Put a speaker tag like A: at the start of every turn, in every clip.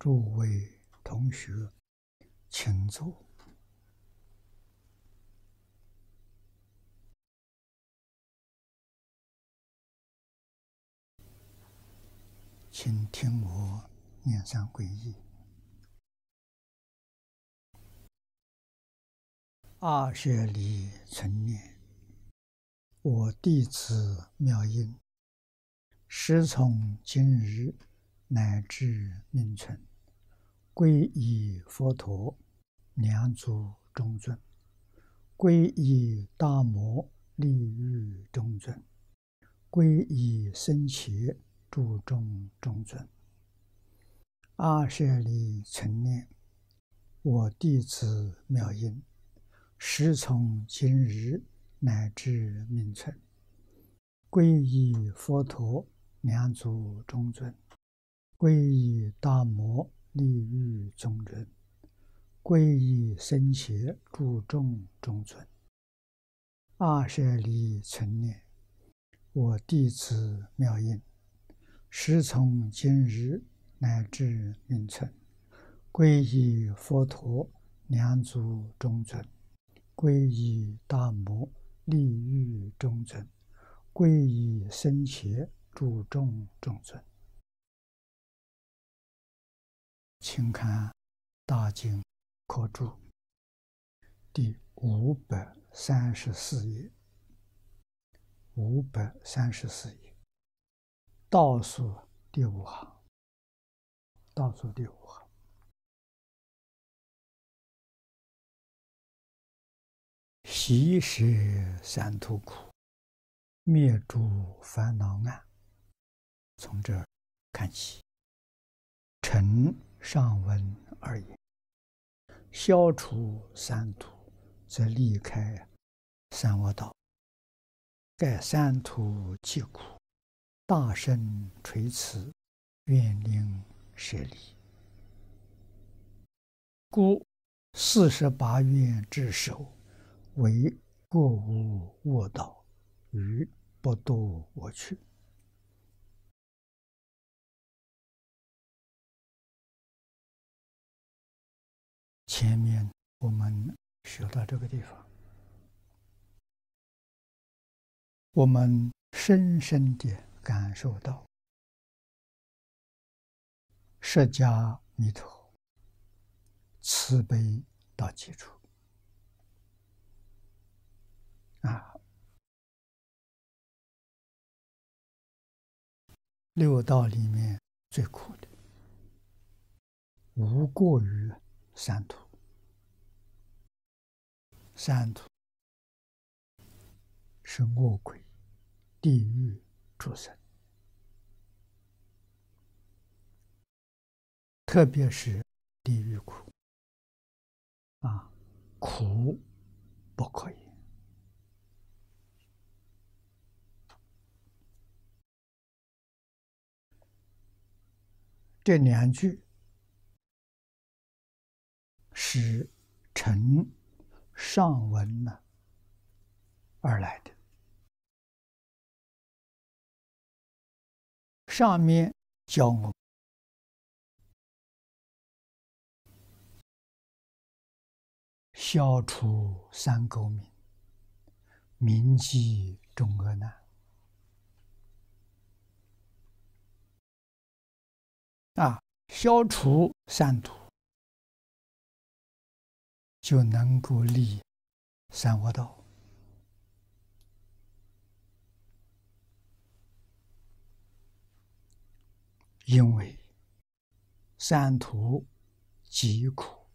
A: 诸位同学，请坐，
B: 请听我念三皈依：二学
A: 里成念，我弟子妙音，师从今日乃至明春。皈依佛陀，两足中尊；皈依大摩，利欲中尊；皈依僧伽，注中尊尊。二舍利成念，我弟子妙音，时从今日乃至明存。皈依佛陀，两足中尊；皈依大摩。立欲忠存，皈依僧协注重中存。二十二存念，我弟子妙音，师从今日乃至明存，皈依佛陀两足中存，皈依大摩，立欲中存，皈依僧协
B: 注重中存。请
A: 看《大经课注》第五百三十四页，五百三十四页倒数第五行，倒数第五行：“
B: 习事三途苦，灭诸烦恼难。从这看起，成。上文而言，消除三途，则离开
A: 三恶道。盖三途即苦，大圣垂慈，愿令舍离。故四十八愿之首，为过无恶道，于不渡我去。
B: 前面我们学到这个地方，我们深深的感受到，释迦牟尼慈悲到极处啊！六道里面最苦的，无
A: 过于三途。三途是恶鬼、地狱出生，特别是
B: 地狱苦啊，苦不可以。
A: 这两句
B: 是成。上文呢而来的，上面教我消除三垢民，铭记中厄难啊，消除三毒。就能够立三摩
A: 道。因为三途疾苦，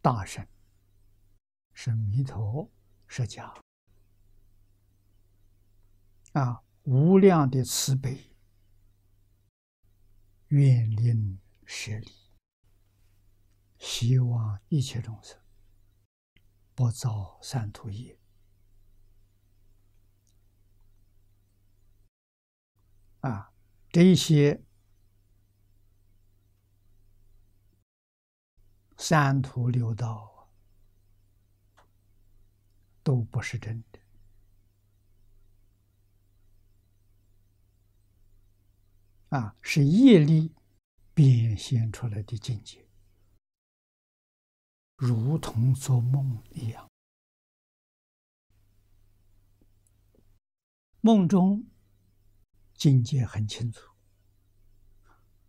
A: 大圣是弥陀释迦，啊，无量的慈悲，愿令舍利。希望一切众生不造三途业啊！这些三途六道都不是真的啊，是业力变现出来的境界。如同做梦一样，梦中境界很清楚，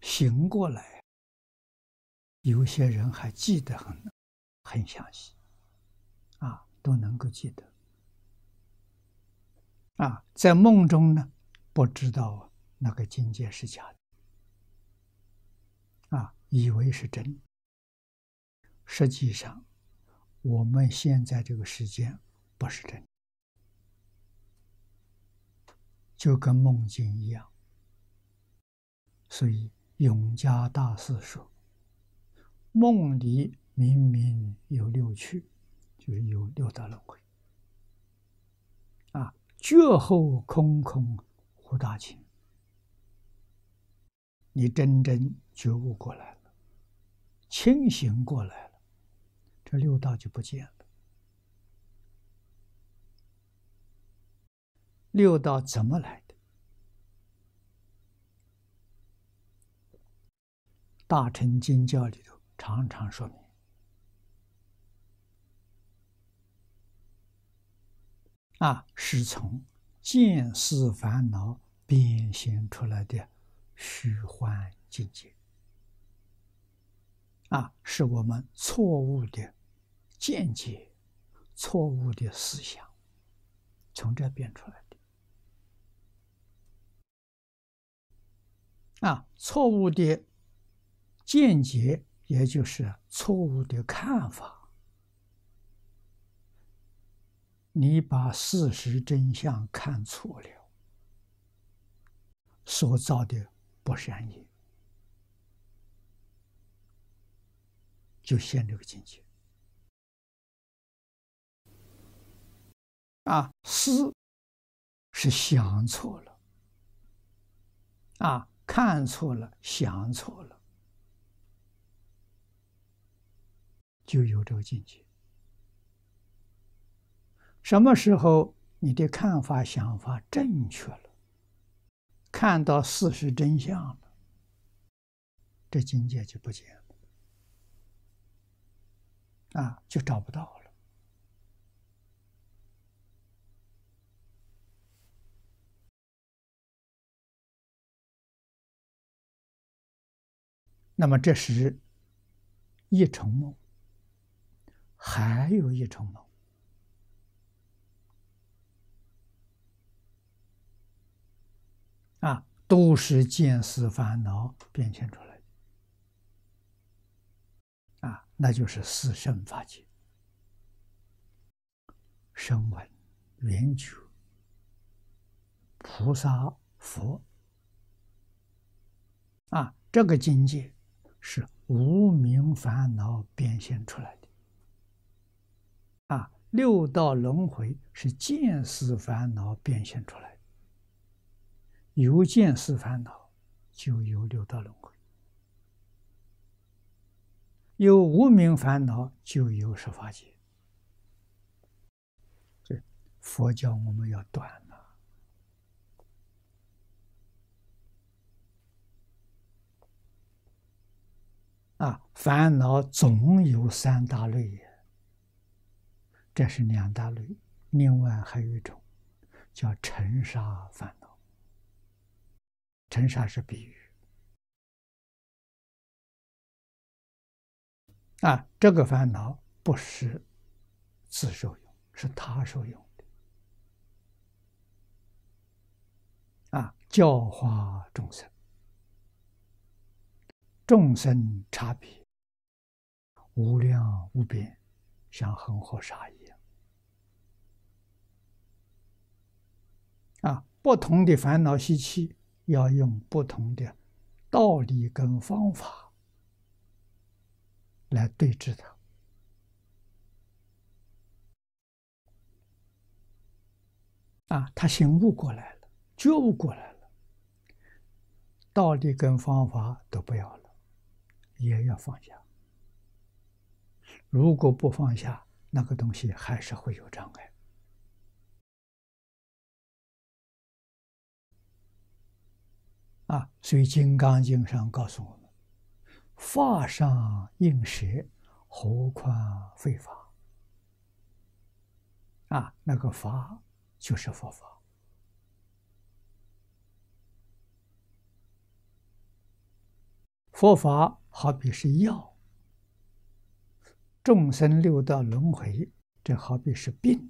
A: 醒过来，有些人还记得很，很详细，啊，都能够记得，啊，在梦中呢，不知道那个境界是假的，啊，以为是真。实际上，我们现在这个时间不是真，就跟梦境一样。所以永嘉大师说：“梦里明明有六趣，就是有六道轮回啊。觉后空空无大情，你真正觉悟过来了，清醒过来。”这六道就不见了。六道怎么来的？《大乘经教》里头常常说明：啊，是从见思烦恼变现出来的虚幻境界。啊，是我们错误的。间接错误的思想，从这变出来的啊，错误的见解，也就是错误的看法。你把事实真相看错了，所造的不善业，就现这个境界。啊，思是想错了，啊，看错了，想错了，就有这个境界。什么时候你的看法、想法正确了，看到事实真相了，这境界就不见了，啊，就找不到了。那么，这时一重梦，还有一重梦，啊，都是见思烦恼变现出来，啊，那就是四圣法界，声闻、缘觉、菩萨、佛，啊，这个境界。是无名烦恼变现出来的，啊，六道轮回是见思烦恼变现出来的，有见思烦恼就有六道轮回，有无名烦恼就有十法界，佛教我们要断。啊，烦恼总有三大类，这是两大类，另外还有一种叫尘沙烦恼。尘沙是比喻，啊，这个烦恼不是自受用，是他受用的，啊，教化众生。众生差别无量无边，像恒河沙一样啊！不同的烦恼习气，要用不同的道理跟方法来对治它。啊，他醒悟过来了，觉悟过来了，道理跟方法都不要了。也要放下，如果不放下，那个东西还是会有障碍。啊，所以《金刚经》上告诉我们：“法上应舍，何况非法。”啊，那个法就是佛法。佛法好比是药，众生六道轮回，这好比是病。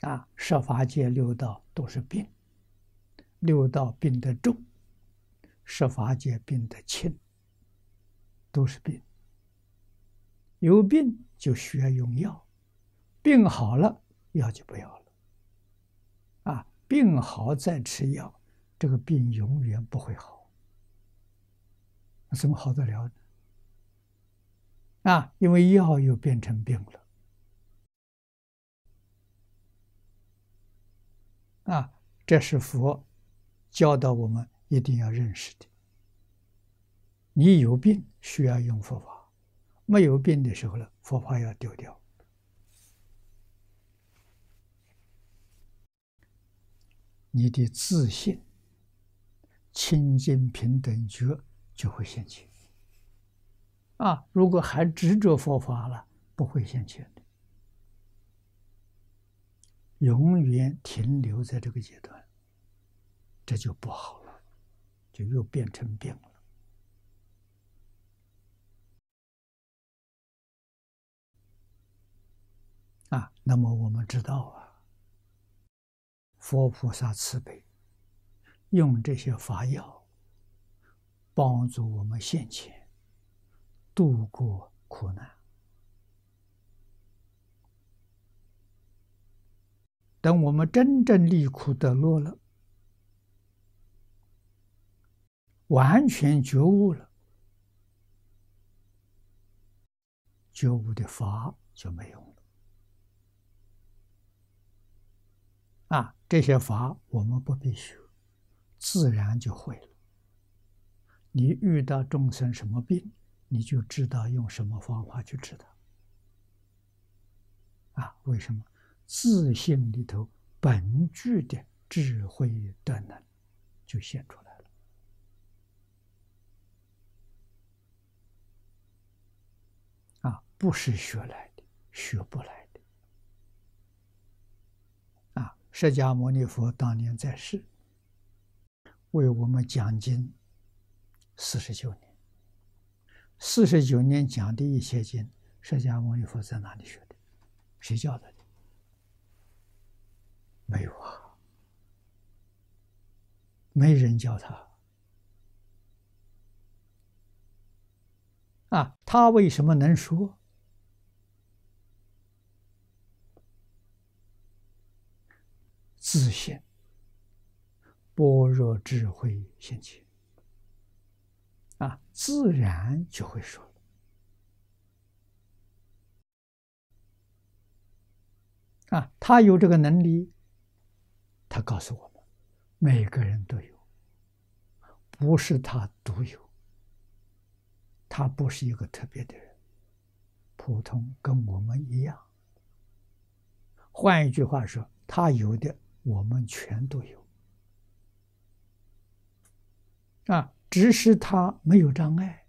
A: 啊，设法界六道都是病，六道病得重，设法界病得轻，都是病。有病就需要用药，病好了药就不要了。啊，病好再吃药。这个病永远不会好，怎么好得了？啊，因为药又变成病了。啊，这是佛教导我们一定要认识的。你有病需要用佛法，没有病的时候呢，佛法要丢掉，你的自信。清净平等觉就会现前啊！如果还执着佛法了，不会现前的，永远停留在这个阶段，这就不好了，就又变成病了啊！那么我们知道啊，佛菩萨慈悲。用这些法药帮助我们现前度过苦难。等我们真正离苦得乐了，完全觉悟了，觉悟的法就没用了。啊，这些法我们不必学。自然就会了。你遇到众生什么病，你就知道用什么方法去治它。啊，为什么？自信里头本具的智慧的能就现出来了。啊，不是学来的，学不来的。啊，释迦牟尼佛当年在世。为我们讲经四十九年，四十九年讲的一些经，释迦牟尼佛在哪里学的？谁教他的？没有啊，没人教他啊。他为什么能说自信？般若智慧兴起，啊，自然就会说了。啊，他有这个能力，他告诉我们，每个人都有，不是他独有，他不是一个特别的人，普通跟我们一样。换一句话说，他有的我们全都有。啊，只是他没有障碍，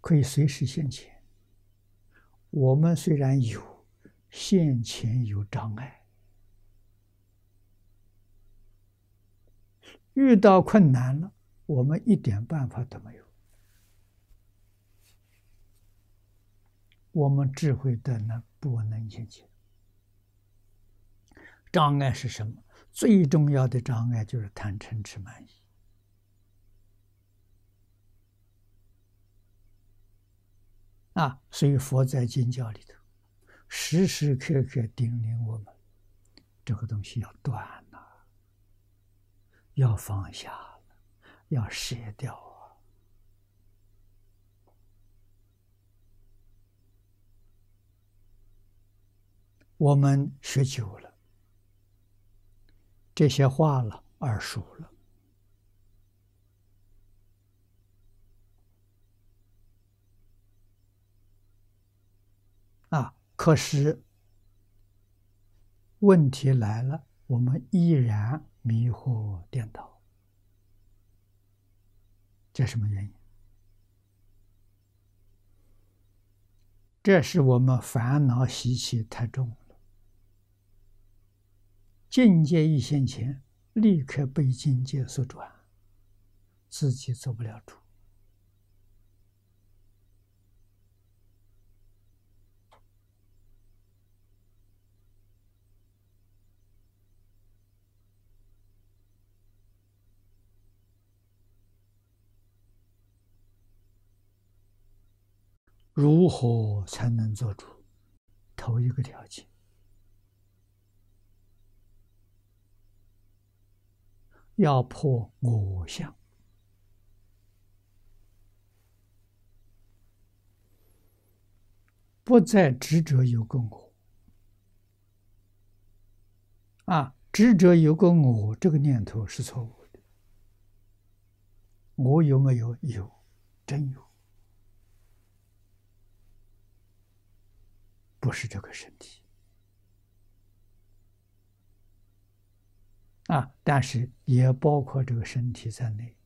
A: 可以随时现钱。我们虽然有现钱，有障碍，遇到困难了，我们一点办法都没有。我们智慧的呢，不能现钱。障碍是什么？最重要的障碍就是贪嗔痴慢疑。啊，所以佛在经教里头，时时刻刻叮咛我们，这个东西要断了，要放下了，要舍掉啊。我们学久了，这些话了，耳熟了。可是，问题来了，我们依然迷惑颠倒。这什么原因？这是我们烦恼习气太重了。境界一线前，立刻被境界所转，自己做不了主。如何才能做主？头一个条件，要破我相，不再执着有个我。啊，执着有个我这个念头是错误的。我有没有？有，真有。不是这个身体啊，但是也包括这个身体在内，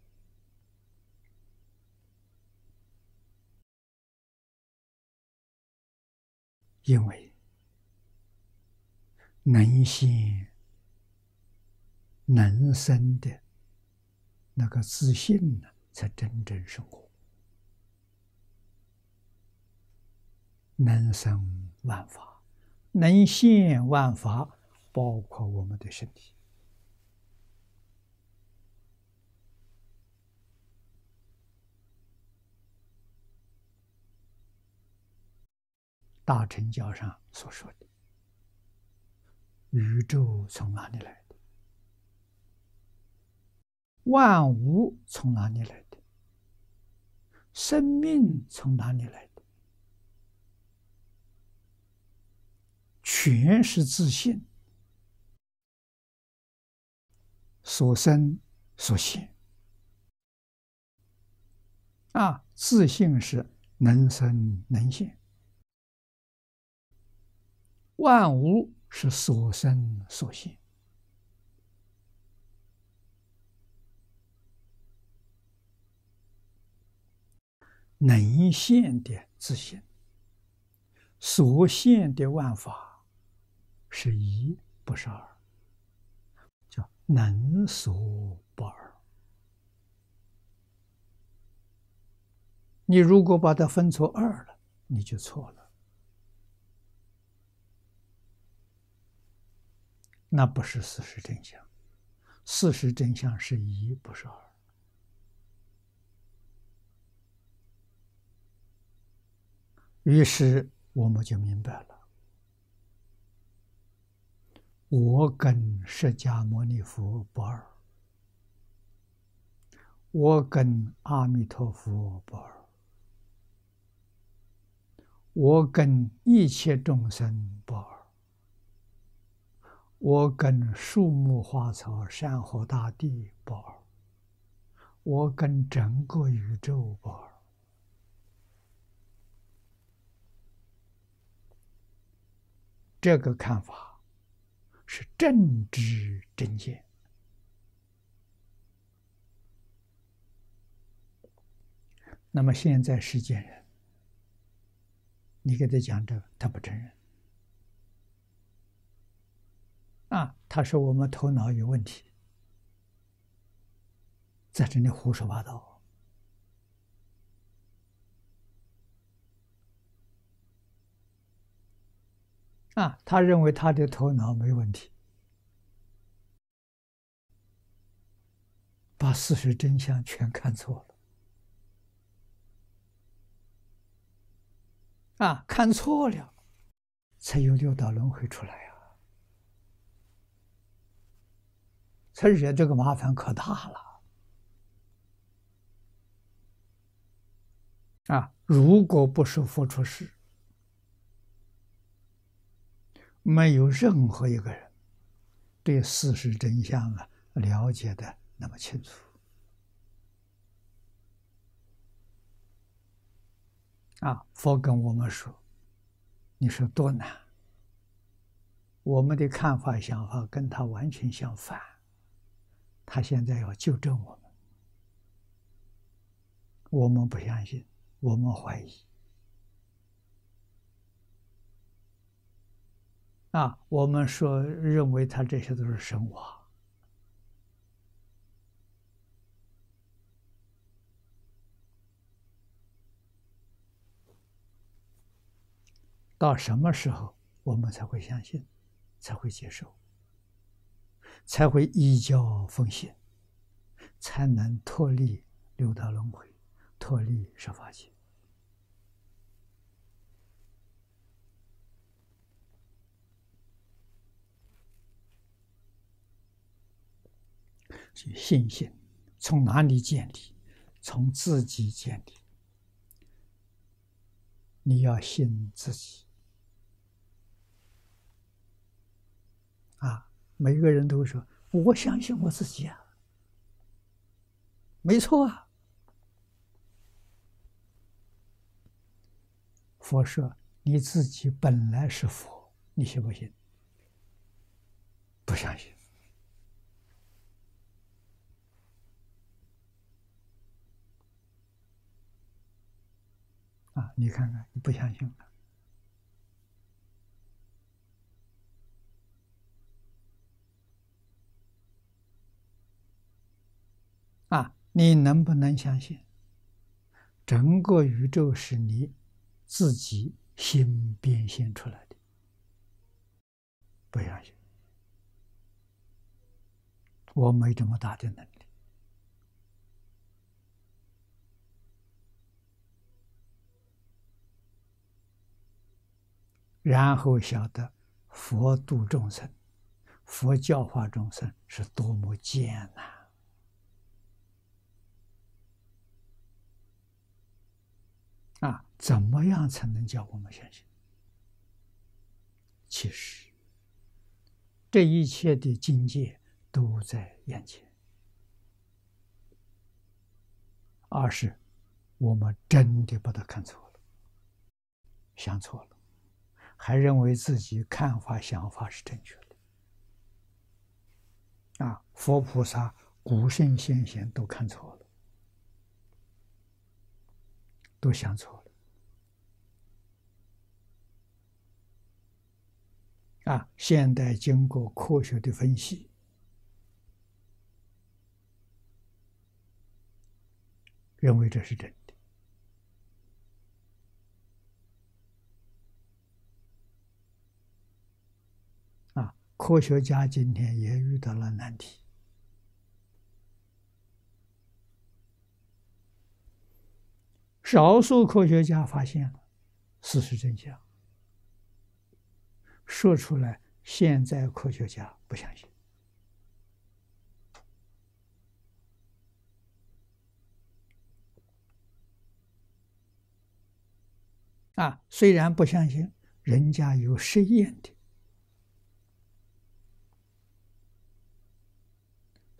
A: 因为能心能生的那个自信呢，才真正生活。能生万法，能现万法，包括我们的身体。大乘教上所说的，宇宙从哪里来的？万物从哪里来的？生命从哪里来？全是自信所生所现啊！自信是能生能现，万物是所生所现，能现的自信，所现的万法。是一，不是二，叫能所不二。你如果把它分错二了，你就错了。那不是事实真相，事实真相是一，不是二。于是我们就明白了。我跟释迦牟尼佛不二，我跟阿弥陀佛不二，我跟一切众生不二，我跟树木花草、山河大地不二，我跟整个宇宙不二，这个看法。是正知正见。那么现在世间人，你给他讲这个，他不承认。啊，他说我们头脑有问题，在这里胡说八道。啊，他认为他的头脑没问题，把事实真相全看错了，啊，看错了，才有六道轮回出来啊！他惹这个麻烦可大了，啊，如果不是佛出世。没有任何一个人对事实真相啊了解的那么清楚啊！佛跟我们说，你说多难？我们的看法、想法跟他完全相反，他现在要纠正我们，我们不相信，我们怀疑。啊，我们说认为他这些都是神话。到什么时候，我们才会相信，才会接受，才会依教奉献，才能脱离六道轮回，脱离十法界？信心从哪里建立？从自己建立。你要信自己啊！每个人都会说：“我相信我自己啊。”没错啊。佛说：“你自己本来是佛，你信不信？”
C: 不相信。
A: 啊，你看看，你不相信了？啊，你能不能相信，整个宇宙是你自己心变现出来的？不相信，我没这么大的能力。然后晓得佛度众生，佛教化众生是多么艰难啊！怎么样才能叫我们相信？其实，这一切的境界都在眼前，而是我们真的把它看错了，想错了。还认为自己看法、想法是正确的，啊，佛菩萨、古圣先贤都看错了，都想错了，啊，现代经过科学的分析，认为这是真的。科学家今天也遇到了难题。少数科学家发现了事实真相，说出来，现在科学家不相信。啊，虽然不相信，人家有实验的。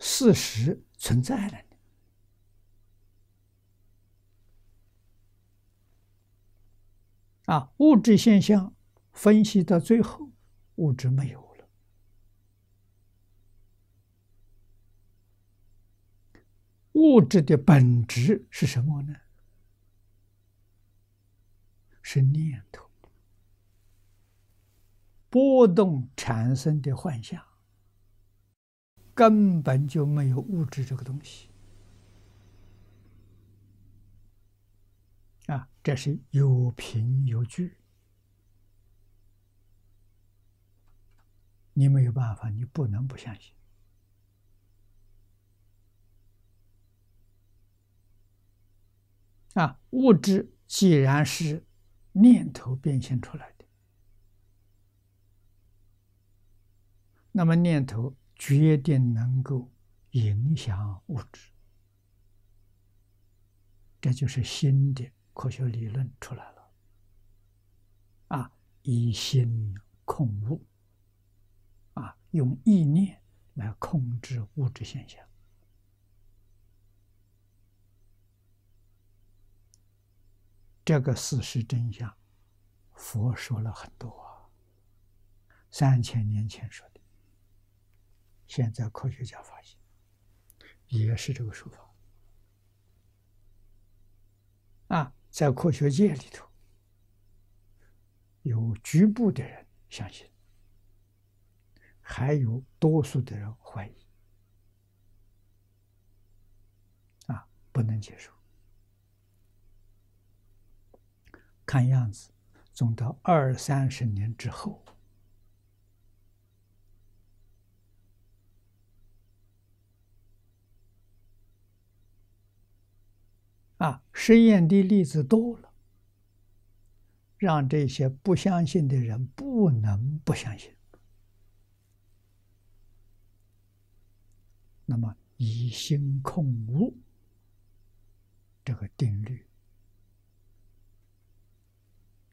A: 事实存在的？啊，物质现象分析到最后，物质没有了。物质的本质是什么呢？是念头波动产生的幻象。根本就没有物质这个东西啊！这是有凭有据，你没有办法，你不能不相信啊！物质既然是念头变现出来的，那么念头。决定能够影响物质，这就是新的科学理论出来了。啊，以心控物，啊，用意念来控制物质现象，这个事实真相，佛说了很多，三千年前说的。现在科学家发现，也是这个说法。啊，在科学界里头，有局部的人相信，还有多数的人怀疑，啊，不能接受。看样子，总到二三十年之后。啊，实验的例子多了，让这些不相信的人不能不相信。那么，以心控物这个定律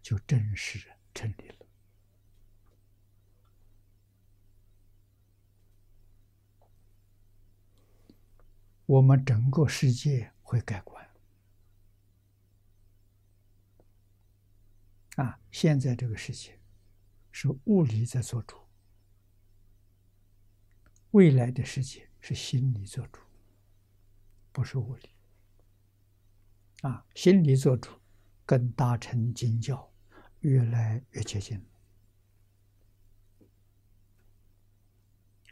A: 就真实成立了，我们整个世界会改观。啊，现在这个世界是物理在做主，未来的世界是心理做主，不是物理。啊，心理做主，跟大乘经教越来越接近了。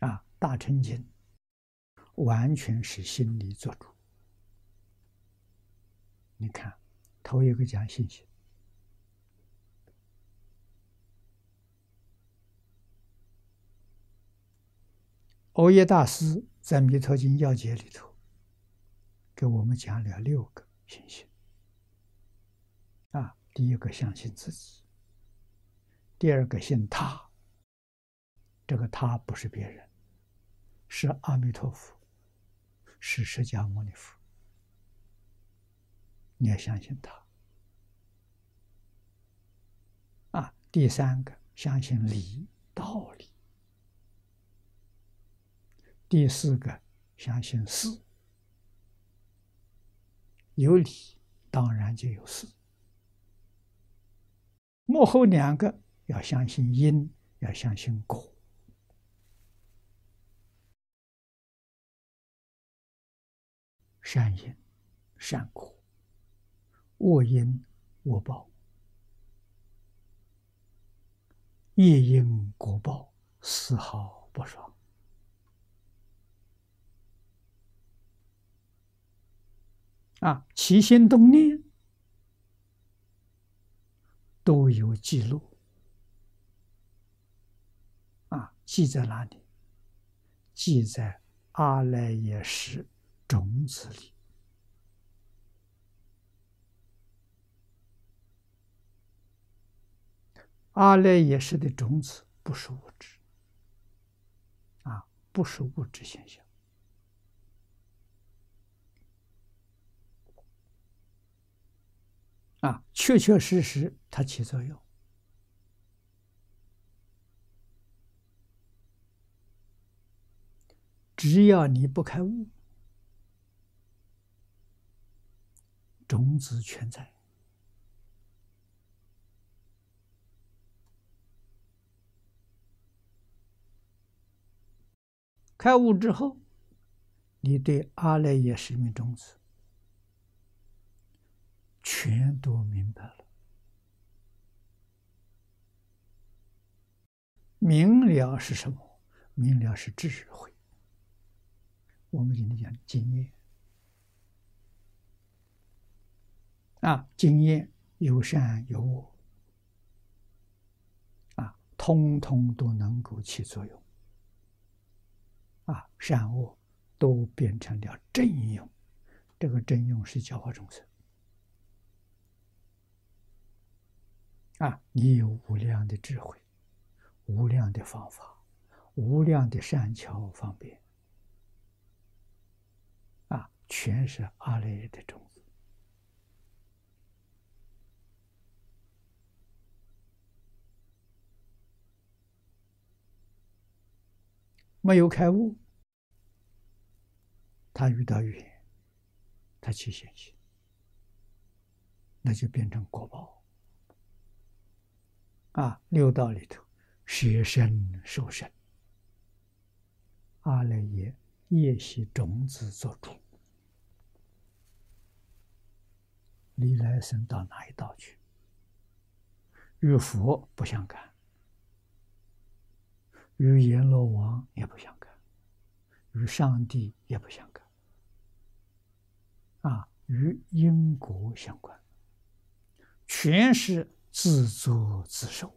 A: 啊，大乘经完全是心理做主。你看，头一个讲信息。欧耶大师在《弥陀经要解》里头给我们讲了六个信心啊，第一个相信自己；第二个信他，这个他不是别人，是阿弥陀佛，是释迦牟尼佛，你要相信他啊。第三个相信理道理。第四个，相信事有理，当然就有事。幕后两个要相信因，要相信果，善因善果，恶因恶报，业因果报丝毫不爽。啊，起心动念都有记录，啊，记在哪里？记在阿赖耶识种子里。阿赖耶识的种子不是物质，啊，不是物质现象。啊，确确实实，它起作用。只要你不开悟，种子全在；开悟之后，你对阿赖耶识命种子。全都明白了。明了是什么？明了是智慧。我们今天讲经验啊，经验有善有恶啊，通通都能够起作用啊，善恶都变成了正用，这个正用是教化众生。啊，你有无量的智慧，无量的方法，无量的善巧方便，啊，全是阿赖耶的种子。没有开悟，他遇到雨，他起现行，那就变成果报。啊，六道里头，学生、受生，阿赖耶夜袭种子作主，离来生到哪一道去？与佛不相干，与阎罗王也不相干，与上帝也不相干。啊，与因果相关，全是。自作自受。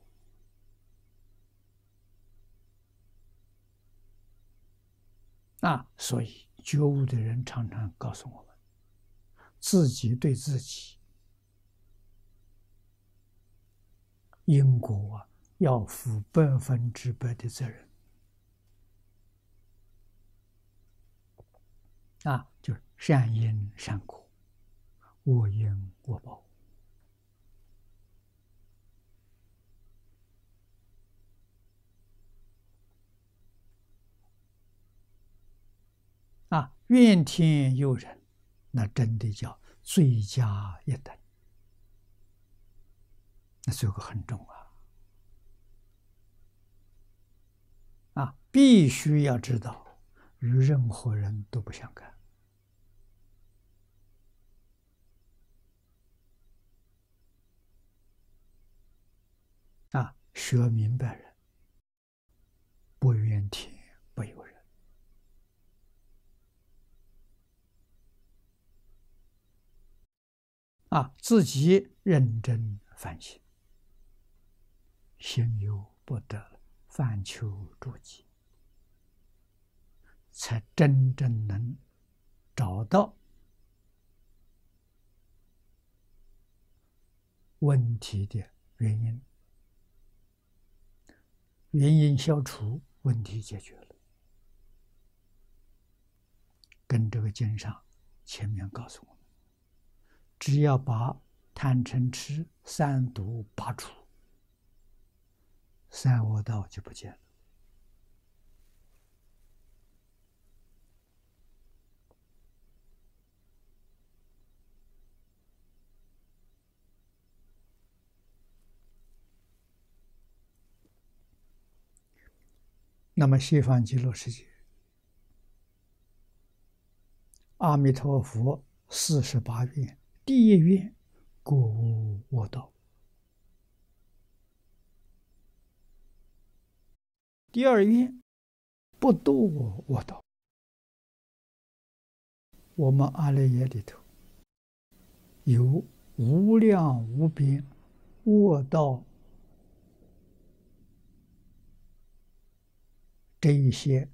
A: 啊，所以觉悟的人常常告诉我们，自己对自己因果啊，要负百分之百的责任。啊，就是善因善果，恶因恶报。怨天尤人，那真的叫罪加一等，那罪过很重啊！啊，必须要知道，与任何人都不相干。啊，学明白人，不怨天，不尤人。啊，自己认真反省，心有不得，反求诸己，才真正能找到问题的原因。原因消除，问题解决了。跟这个经上前面告诉我们。只要把贪嗔痴三毒拔除，三恶道就不见了。那么西方极乐世界，阿弥陀佛四十八愿。第一愿，故无我道；第二愿，不渡我我道。我们阿赖耶里头有无量无边我道这一些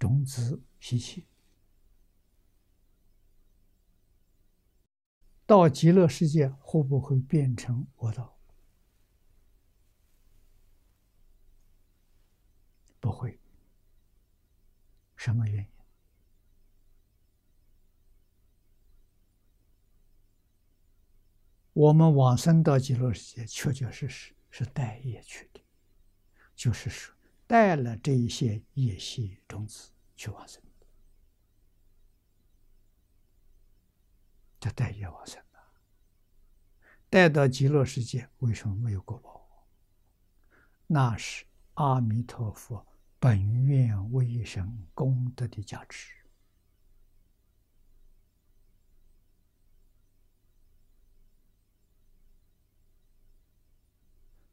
A: 种子习气。到极乐世界会不会变成我道？不会。什么原因？我们往生到极乐世界，确确实实是带业去的，就是说带了这一些业系种子去往生这叫带业往生。带到极乐世界，为什么没有果报？那是阿弥陀佛本愿威神功德的价值，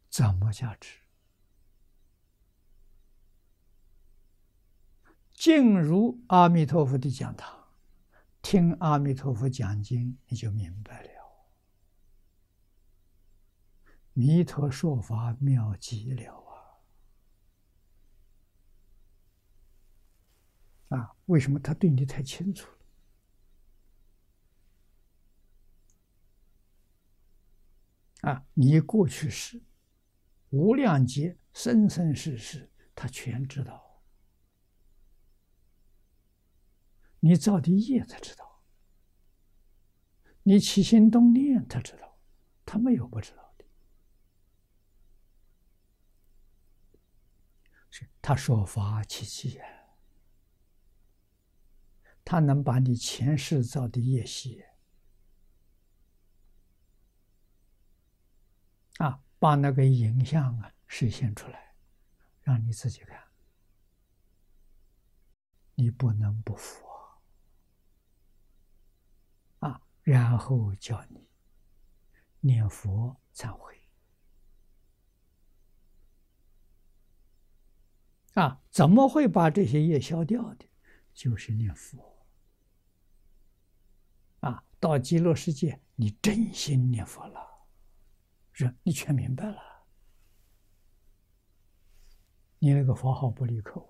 A: 怎么价值？进入阿弥陀佛的讲堂，听阿弥陀佛讲经，你就明白了。弥陀说法妙极了啊！啊，为什么他对你太清楚了？啊，你过去时，无量劫生生世世，他全知道。你造的业他知道，你起心动念他知道，他没有不知道。他说法契机，他能把你前世造的业习啊，把那个影像啊实现出来，让你自己看，你不能不服啊，然后叫你念佛忏悔。啊，怎么会把这些业消掉的？就是念佛。啊，到极乐世界，你真心念佛了，是？你全明白了。你那个佛号不离口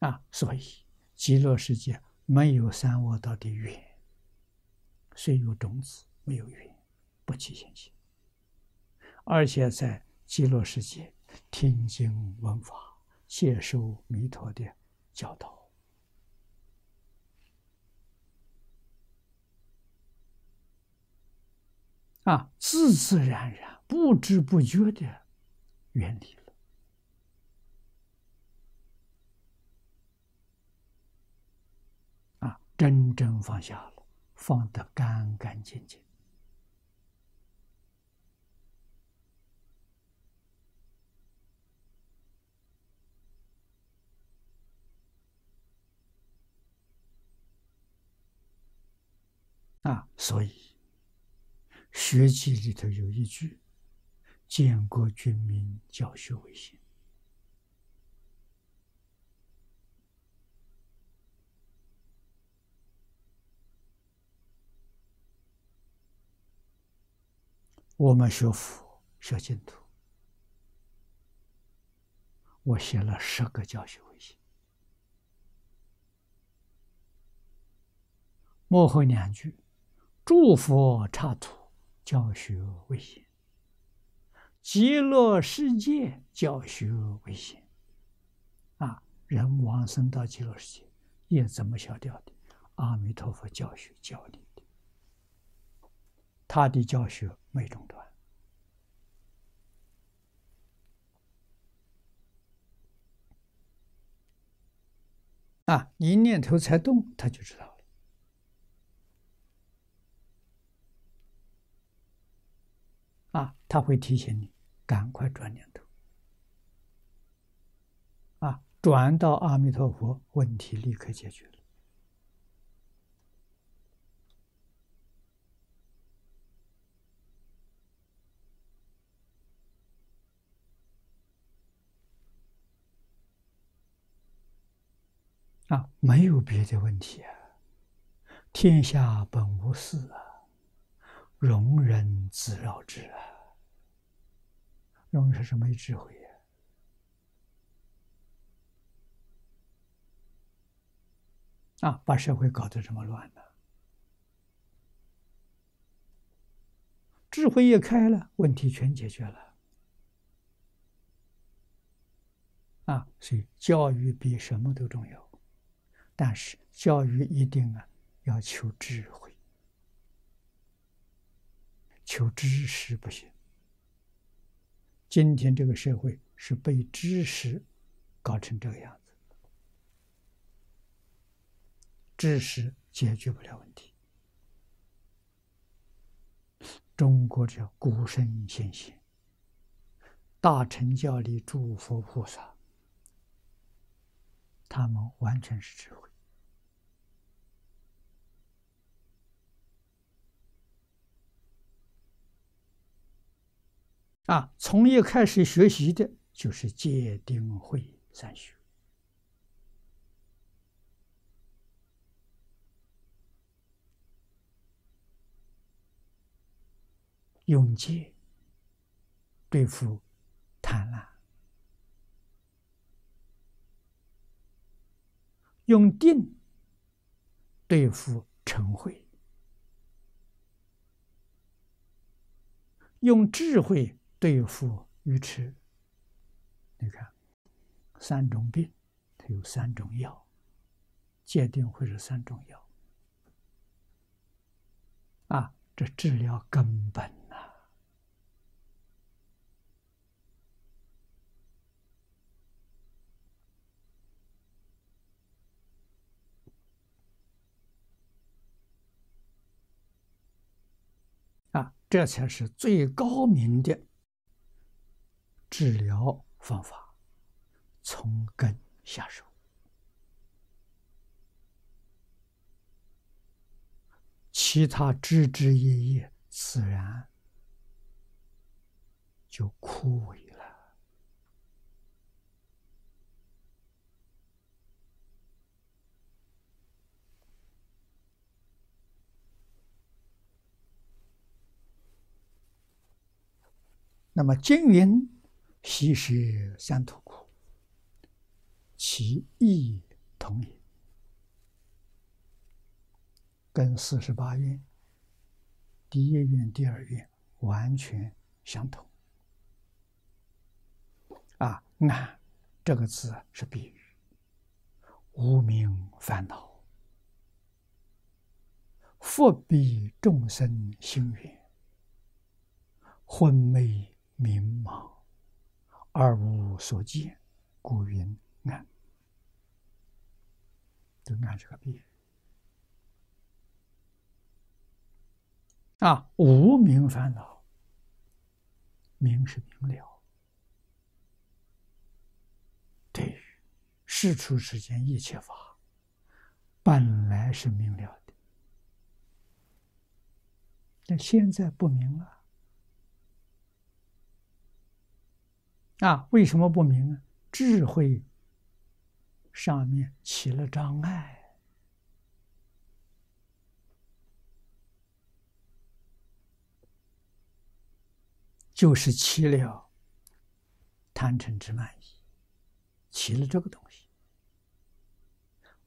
A: 啊！啊，所以极乐世界。没有三恶道的缘，虽有种子，没有缘，不起现行。而且在极乐世界听经闻法，接受弥陀的教导，啊，自自然然、不知不觉的远离。真正放下了，放得干干净净。啊，所以《学记》里头有一句：“建国君民，教学为先。”我们学佛学净土，我写了十个教学微信。幕后两句：祝福插图教学微信，极乐世界教学微信。啊，人往生到极乐世界，也怎么消掉的？阿弥陀佛教学教你。他的教学没中断。啊，一念头才动，他就知道了。啊，他会提醒你赶快转念头。啊，转到阿弥陀佛，问题立刻解决了。啊，没有别的问题啊，天下本无事啊，容人自扰之啊。容是什么智慧呀？啊，把社会搞得这么乱了，智慧一开了，问题全解决了。啊，所以教育比什么都重要。但是教育一定啊，要求智慧，求知识不行。今天这个社会是被知识搞成这个样子，知识解决不了问题。中国叫古圣先贤、大乘教的诸佛菩萨，他们完全是智慧。啊，从一开始学习的就是戒定慧三学，用戒对付贪婪，用定对付成慧，用智慧。对付鱼池，你看，三种病，它有三种药，界定会是三种药，啊，这治疗根本呐，啊，这才是最高明的。治疗方法，从根下手，其他枝枝叶叶自然就枯萎了。那么，金云。昔时三途苦，其义同也，跟四十八愿第一愿、第二愿完全相同。啊，那这个字是比喻无名烦恼，佛比众生心远，昏昧明茫。而无所见，故云暗。都按这个比喻啊，无名烦恼，明是明了。对于世出世间一切法，本来是明了的，但现在不明了。啊，为什么不明智慧上面起了障碍，就是起了贪嗔痴慢，疑，起了这个东西，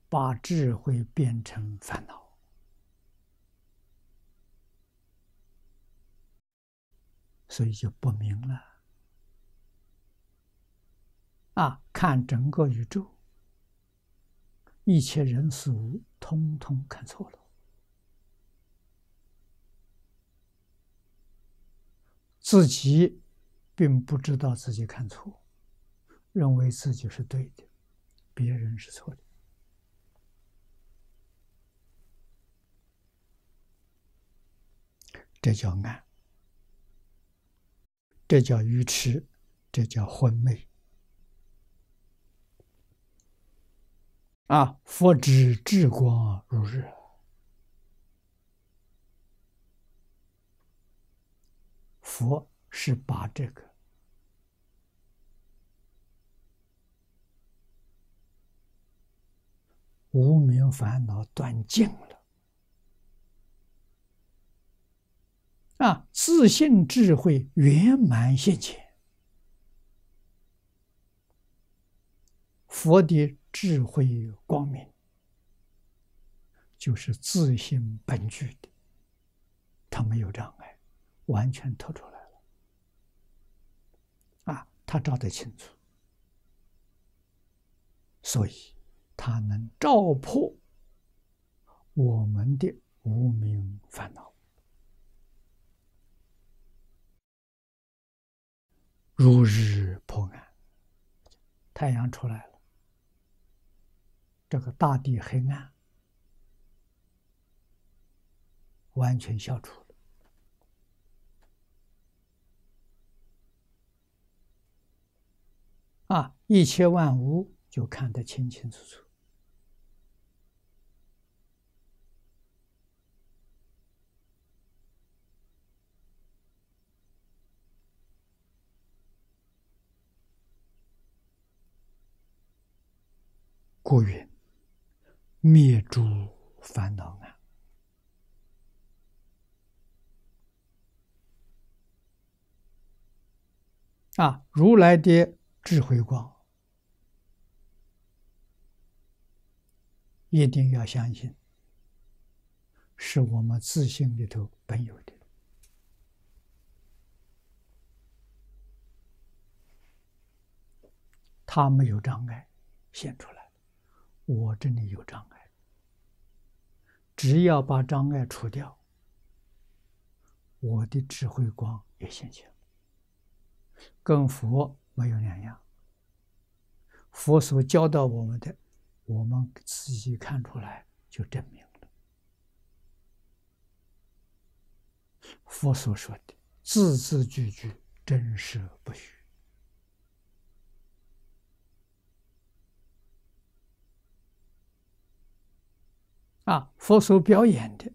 A: 把智慧变成烦恼，所以就不明了。啊！看整个宇宙，一切人、事、物，通通看错了。自己并不知道自己看错，认为自己是对的，别人是错的。这叫暗，这叫愚痴，这叫昏昧。啊！佛之智光如日，佛是把这个无名烦恼断尽了啊！自信智慧圆满现前，佛的。智慧光明就是自性本具的，它没有障碍，完全透出来了。啊，他照得清楚，所以他能照破我们的无名烦恼，如日破暗，太阳出来了。这个大地黑暗完全消除了，啊，一切万物就看得清清楚楚，过远。灭诸烦恼啊！啊，如来的智慧光，一定要相信，是我们自性里头本有的，它没有障碍，显出来。我这里有障碍，只要把障碍除掉，我的智慧光也现起跟佛没有两样。佛所教导我们的，我们自己看出来，就证明了佛所说的字字句句真实不虚。啊，佛所表演的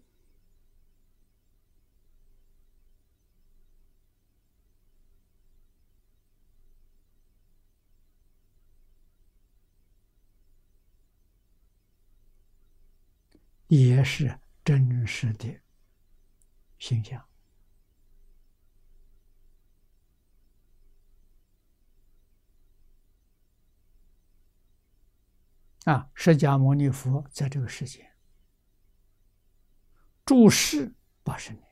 A: 也是真实的形象。啊，释迦牟尼佛在这个世界，注释八十年，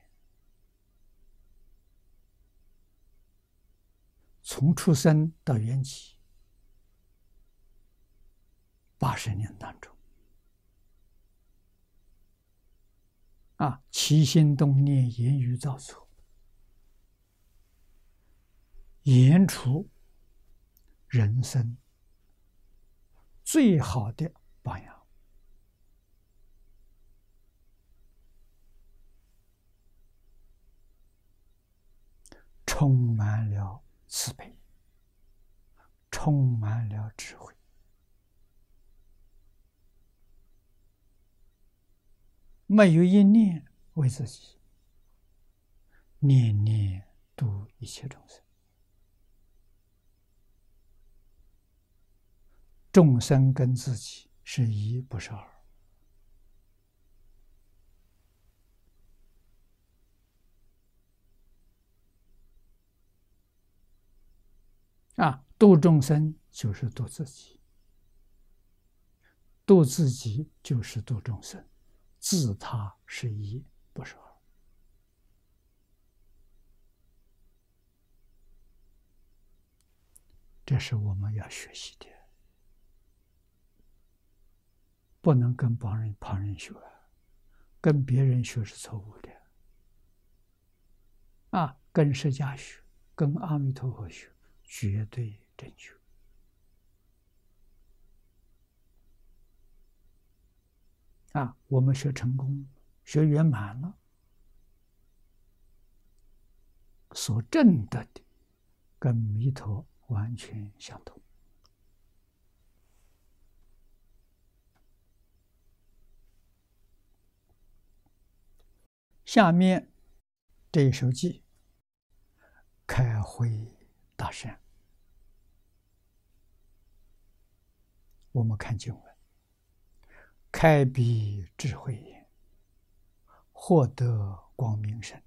A: 从出生到圆寂，八十年当中，啊，起心动念，言语造作，言出人生最好的榜样。充满了慈悲，充满了智慧，没有一念为自己，念念度一切众生。众生跟自己是一，不是二。啊，度众生就是度自己，度自己就是度众生，自他是一，不是二。这是我们要学习的，不能跟旁人、旁人学，跟别人学是错误的。啊，跟释迦学，跟阿弥陀佛学。绝对正确啊！我们学成功、学圆满了，所证得的跟弥陀完全相同。下面这一首偈，开会大圣。我们看经文，开彼智慧眼，获得光明身，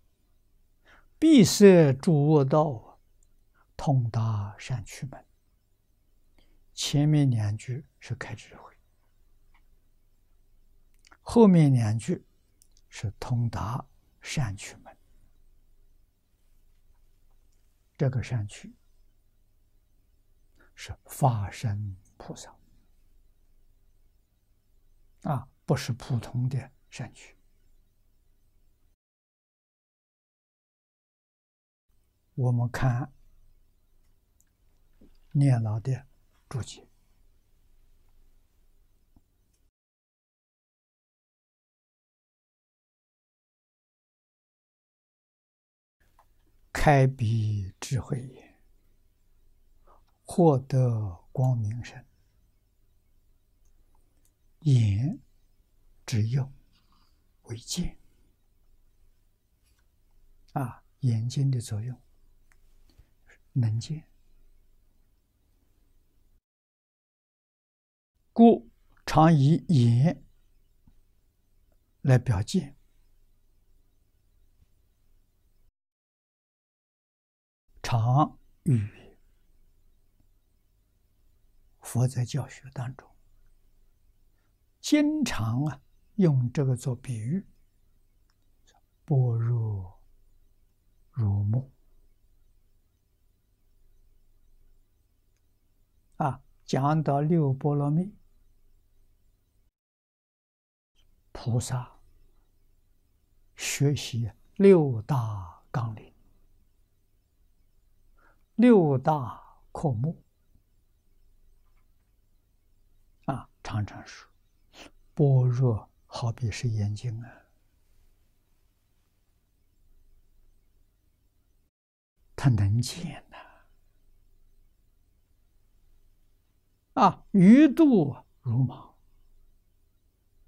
A: 闭塞诸恶道啊，通达善趣门。前面两句是开智慧，后面两句是通达善趣门。这个善趣是法身菩萨。啊，不是普通的善区。
B: 我们看念老的注解：
A: 开笔智慧眼，获得光明身。眼之用为见啊，眼睛的作用能见，故常以眼
B: 来表见，常与
A: 佛在教学当中。经常啊，用这个做比喻，般若如梦啊，讲到六波罗蜜，菩萨学习六大纲领、六大科目啊，常常说。般若好比是眼睛啊，它能见呐。啊，鱼度如毛，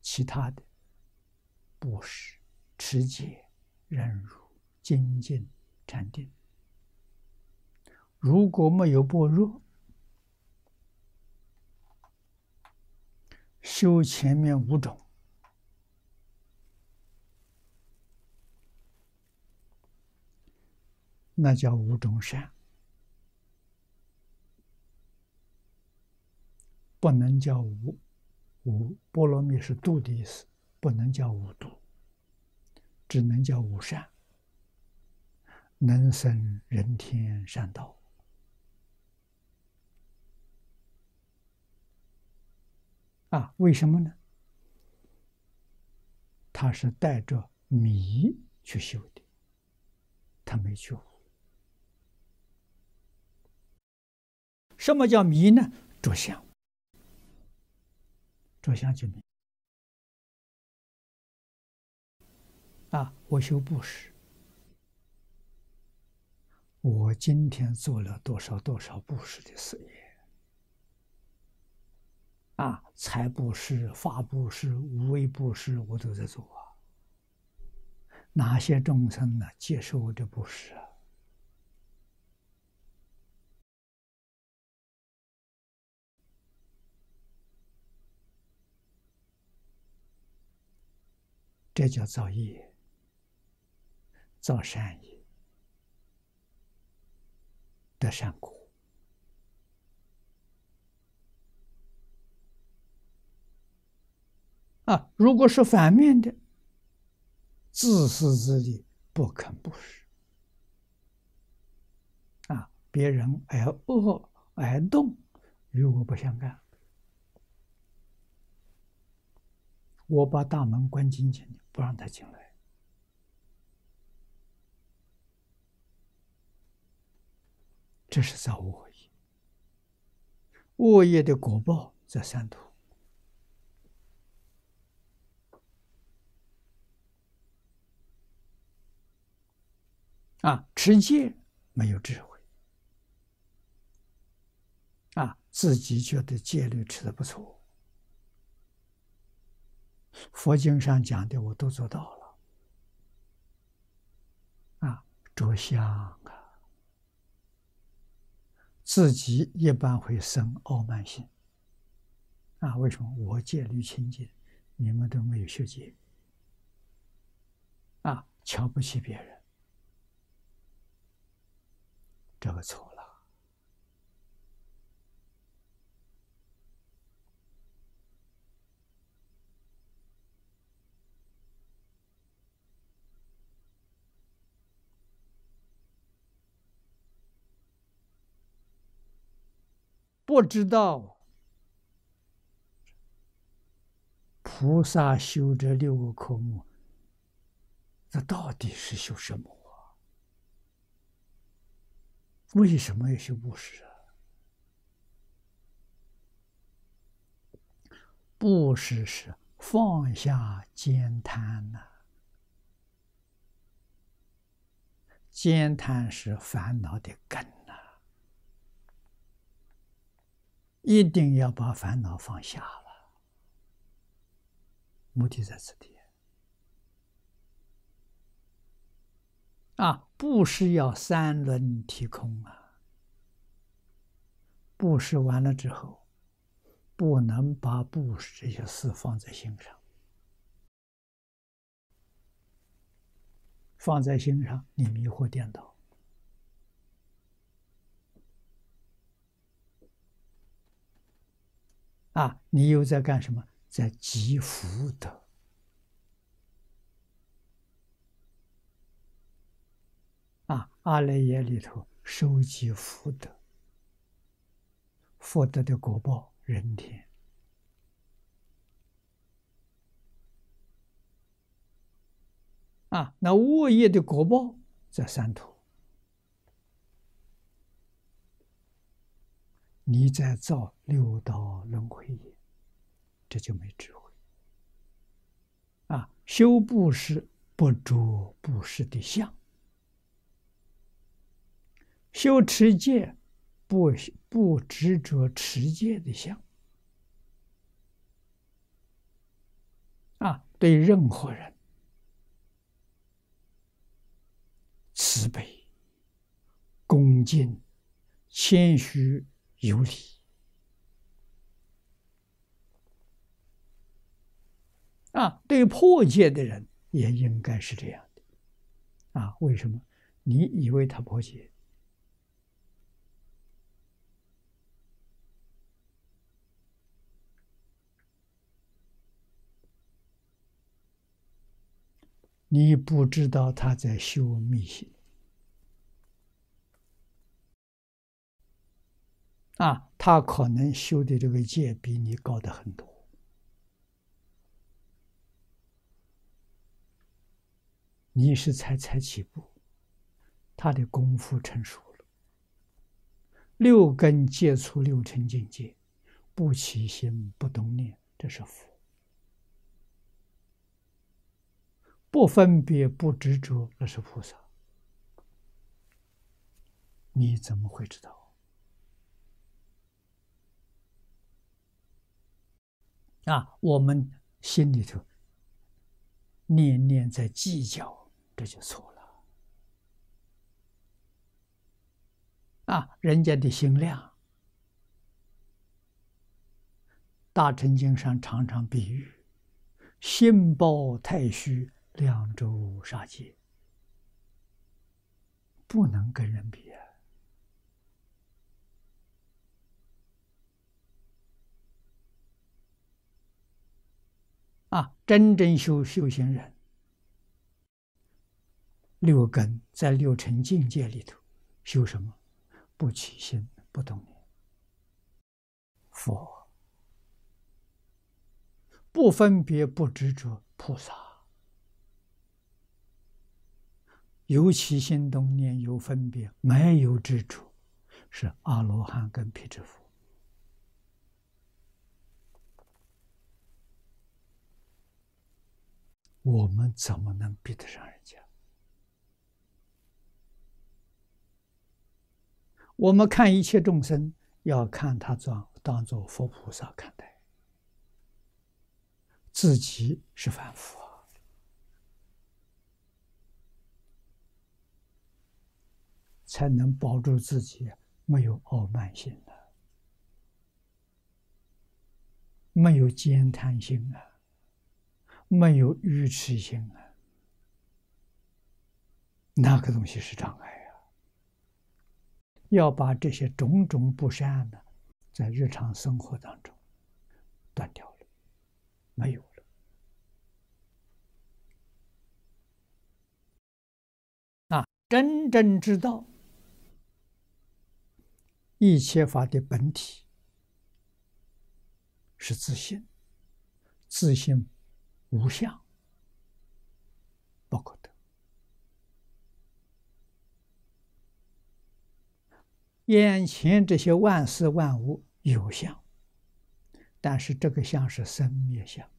A: 其他的，布施、持戒、忍辱、精进、禅定。如果没有般若。修前面五种，那叫五种善，不能叫无。五波罗蜜是度的意思，不能叫五度，只能叫五善，能生人天善道。啊，为什么呢？他是带着迷去修的，他没去。什
B: 么叫迷呢？
A: 着相，着相就迷。啊，我修布施，我今天做了多少多少布施的事业。啊，财布施、法布施、无为布施，我都在做啊。哪些众生呢接受我的布施？这叫造业，造善业，得善果。啊，如果是反面的，自私自利不肯布施，啊，别人挨饿挨冻与我不相干，我把大门关紧紧的，不让他进来，这是造恶业，恶业的果报在三途。啊，持戒没有智慧，啊，自己觉得戒律持的不错，佛经上讲的我都做到了，啊，着相啊，自己一般会生傲慢心，啊，为什么我戒律清净，你们都没有修戒，啊，瞧不起别人。这个错了。不知道菩萨修这六个科目，这到底是修什么？为什么要修布施啊？布施是放下兼贪呐，兼贪是烦恼的根呐，一定要把烦恼放下了，目的在此地。啊，布施要三轮体空啊。布施完了之后，不能把布施这些事放在心上，放在心上你迷惑颠倒。啊，你又在干什么？在积福德。阿赖耶里头收集福德，福德的果报，人天。啊，那恶业的果报在三途，你在造六道轮回业，这就没智慧。啊，修布施，不着布施的相。修持戒，不不执着持戒的相啊，对任何人慈悲、恭敬、谦虚有礼
B: 啊，对破戒的人
A: 也应该是这样的啊？为什么？你以为他破戒？你不知道他在修密心啊，他可能修的这个界比你高的很多。你是才才起步，他的功夫成熟了。六根接触六尘境界，不起心不动念，这是福。不分别不执着，那是菩萨。你怎么会知道？啊，我们心里头念念在计较，这就错了。啊，人家的心量，大乘经上常常比喻，心包太虚。两周杀鸡，不能跟人比啊！啊，真正修修行人，六根在六尘境界里头，修什么？不起心不动念，佛不分别不执着，菩萨。尤其心动念有分别，没有之处，是阿罗汉跟辟支佛。我们怎么能比得上人家？我们看一切众生，要看他装当作佛菩萨看待，自己是凡夫。才能保住自己没有傲慢心的，没有兼贪心啊，没有愚痴心啊，那个东西是障碍啊。要把这些种种不善呢，在日常生活当中断掉了，没有了啊，真正知道。一切法的本体是自性，自性无相，不可得。眼前这些万事万物有相，但是这个相是生灭相，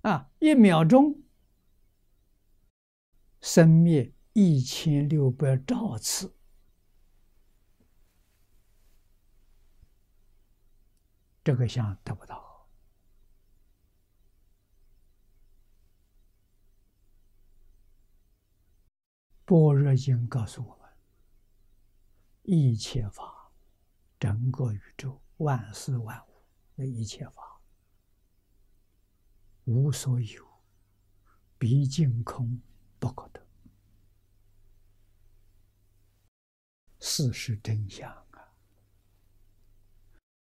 A: 啊，一秒钟生灭。一千六百兆次，这个相得不到。般若经告诉我们：一切法，整个宇宙万事万物的一切法，无所有，毕竟空，不可得。四是真相啊，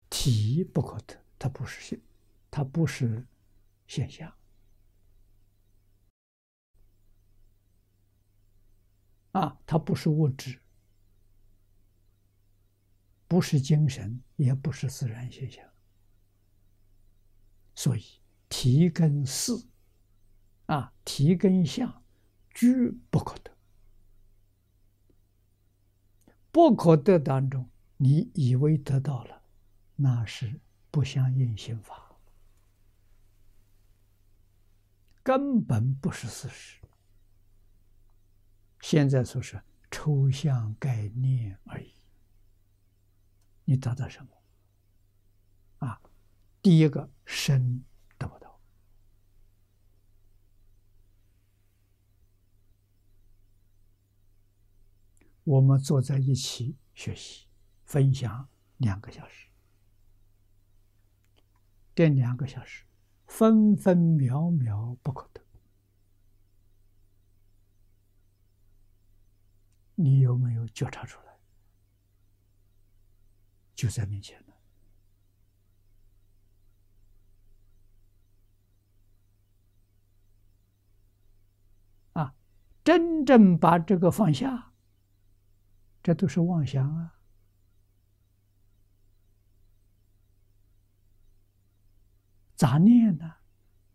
A: 体不可得，它不是现，它不是现象，啊，它不是物质，不是精神，也不是自然现象，所以提跟四，啊，提跟相，居不可得。不可得当中，你以为得到了，那是不相应心法，根本不是事实。现在说是抽象概念而已。你得到什么？啊，第一个身。我们坐在一起学习、分享两个小时，这两个小时，分分秒秒不可得。你有没有觉察出来？就在面前呢。啊，真正把这个放下。这都是妄想啊，杂念呢，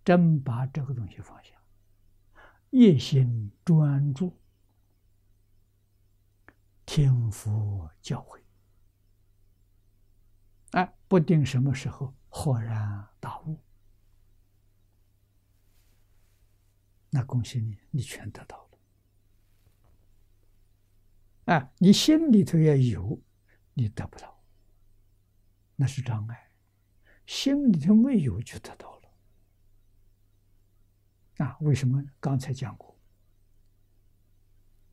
A: 真把这个东西放下，一心专注听佛教诲，哎，不定什么时候豁然大悟，那恭喜你，你全得到。啊，你心里头要有，你得不到，那是障碍；心里头没有就得到了。啊，为什么？刚才讲过，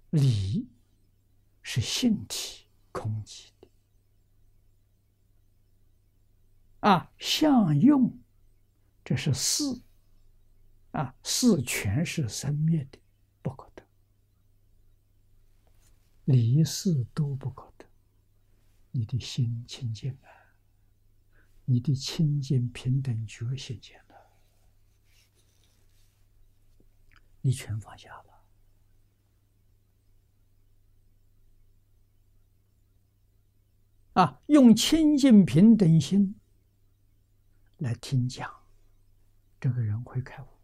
A: 理是性体空寂的，啊，相用这是四，啊，四全是生灭的。离世都不可得，你的心清净了，你的清净平等觉显现了，你全放下了。啊，用清净平等心来听讲，这个人会开悟。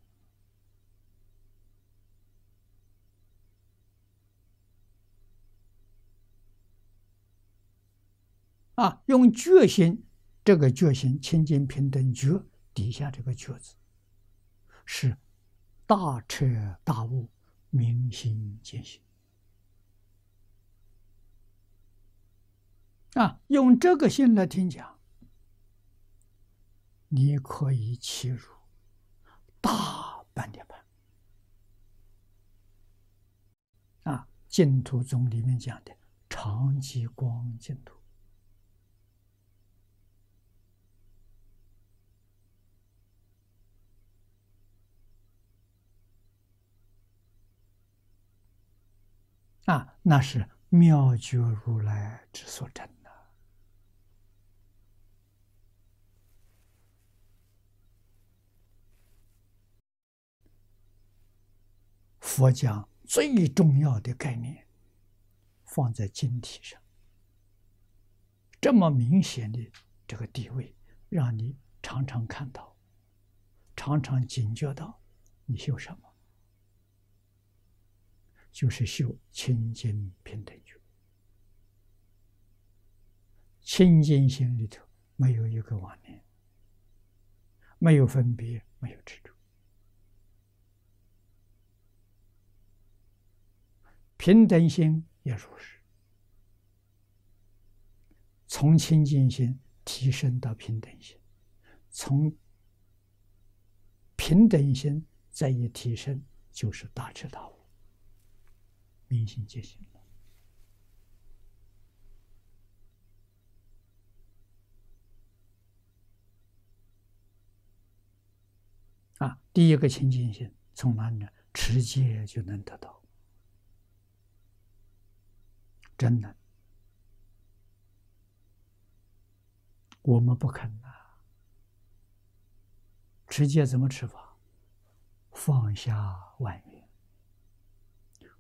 A: 啊，用决心，这个决心清净平等觉底下这个觉字，是大彻大悟、明心见性。啊，用这个心来听讲，你可以切入大半点吧。啊，净土宗里面讲的长集光净土。啊，那是妙觉如来之所证的。佛讲最重要的概念，放在经体上，这么明显的这个地位，让你常常看到，常常警觉到，你修什么。就是修清净平等觉。清净心里头没有一个妄念，没有分别，没有执着。平等心也如是。从清净心提升到平等心，从平等心再一提升，就是大彻大悟。明心见性了啊！第一个清净心从哪里呢？持戒就能得到，真的。我们不肯呐，持戒怎么持法？放下万缘。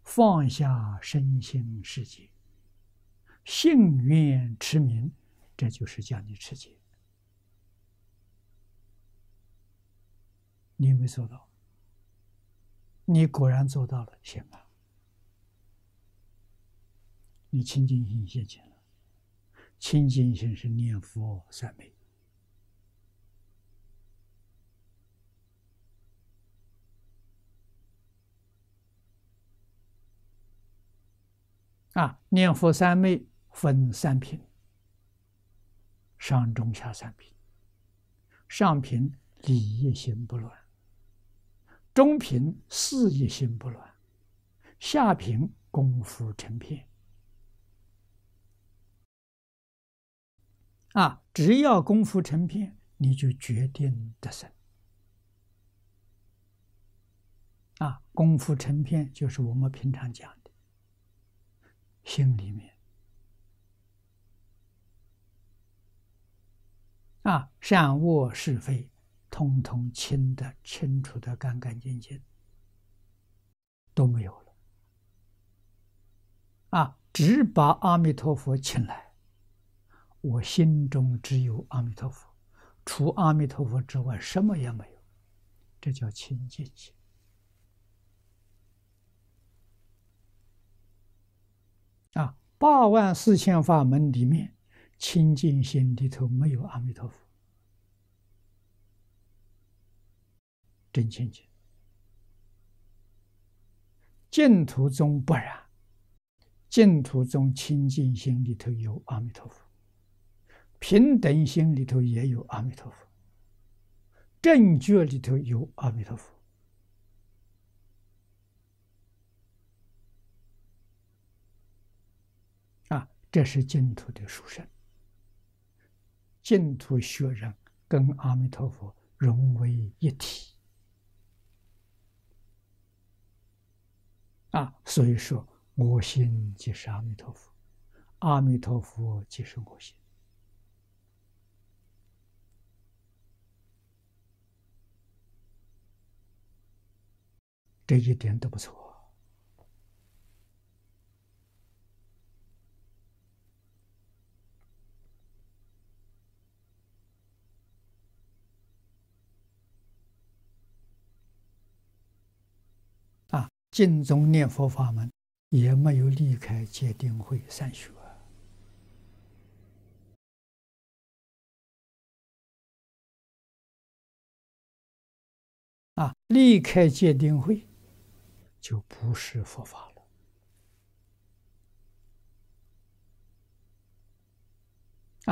A: 放下身心世界，幸运持名，这就是叫你持戒。你没做到，你果然做到了，行吧。你清净心现前了，清净心是念佛三昧。啊，念佛三昧分三品：上、中、下三品。上品理一心不乱，中品事一心不乱，下品功夫成片。啊，只要功夫成片，你就决定得生。啊，功夫成片就是我们平常讲。心里面，啊，善恶是非，通通清的、清除的干干净净，都没有了。啊，只把阿弥陀佛请来，我心中只有阿弥陀佛，除阿弥陀佛之外，什么也没有，这叫清净心。啊，八万四千法门里面，清净心里头没有阿弥陀佛。真清净，净土中不染；净土中清净心里头有阿弥陀佛，平等心里头也有阿弥陀佛，正觉里头有阿弥陀佛。这是净土的书生，净土学人跟阿弥陀佛融为一体。啊，所以说，我心即是阿弥陀佛，阿弥陀佛即是我心，这一点都不错。尽宗念佛法门也没有离开戒定慧三学啊！离开戒定慧就不是佛法了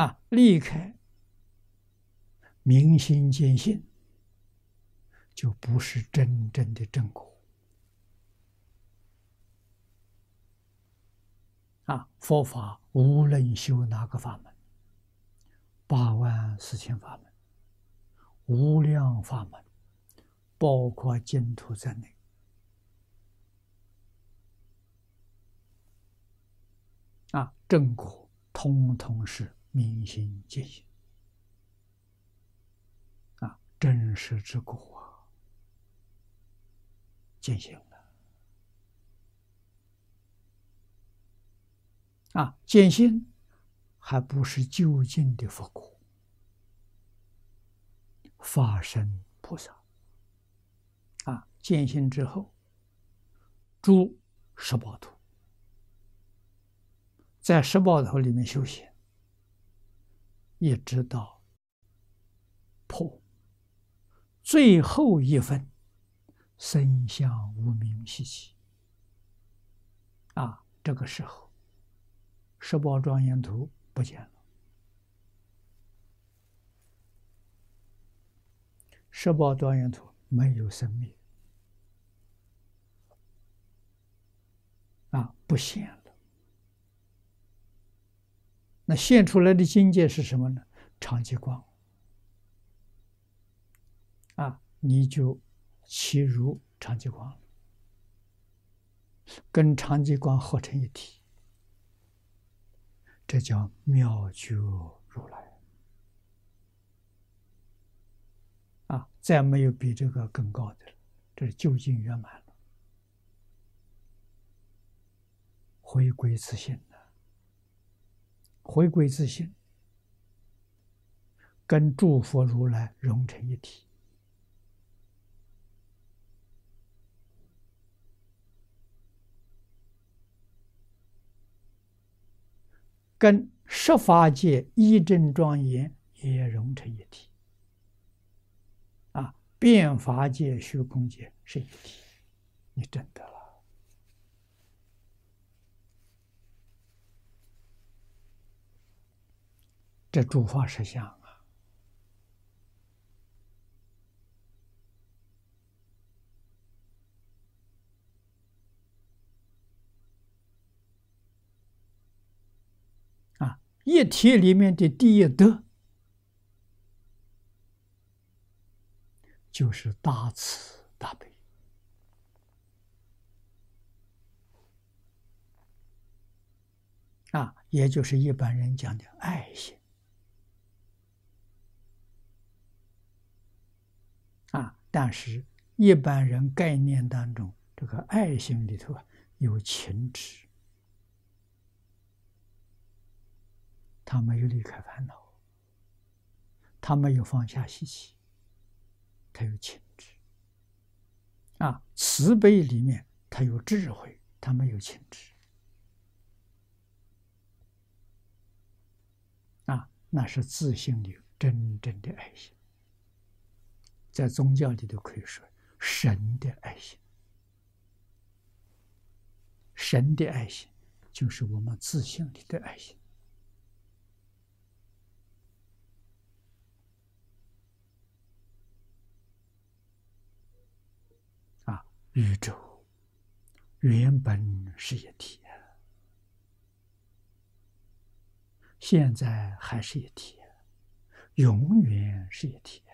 A: 啊！离开明心见性就不是真正的正果。啊，佛法无论修哪个法门，八万四千法门，无量法门，包括净土在内，啊，正果通通是明心见性，啊，真实之果啊，见性了。啊，见心还不是究竟的佛果，法身菩萨。啊，渐心之后，住十八土，在十八土里面修行，一直到破最后一分生相无明习气。啊，这个时候。十宝庄严图不见了，十宝庄严图没有生命，啊，不现了。那现出来的境界是什么呢？长吉光，啊，你就其如长吉光，跟长吉光合成一体。这叫妙觉如来，啊，再没有比这个更高的了。这是究竟圆满了，回归自信了，回归自信，跟诸佛如来融成一体。跟十法界一真庄严也融成一体，啊，变法界、虚空界是一体，你真得了这诸法实相。一体里面的第一德，就是大慈大悲啊，也就是一般人讲的爱心啊。但是一般人概念当中，这个爱心里头啊，有情痴。他没有离开烦恼，他没有放下习气，他有情志。啊，慈悲里面他有智慧，他没有情志。啊，那是自信的真正的爱心，在宗教里头可以说神的爱心，神的爱心就是我们自信里的爱心。宇宙原本是一体，现在还是一体，永远是一体，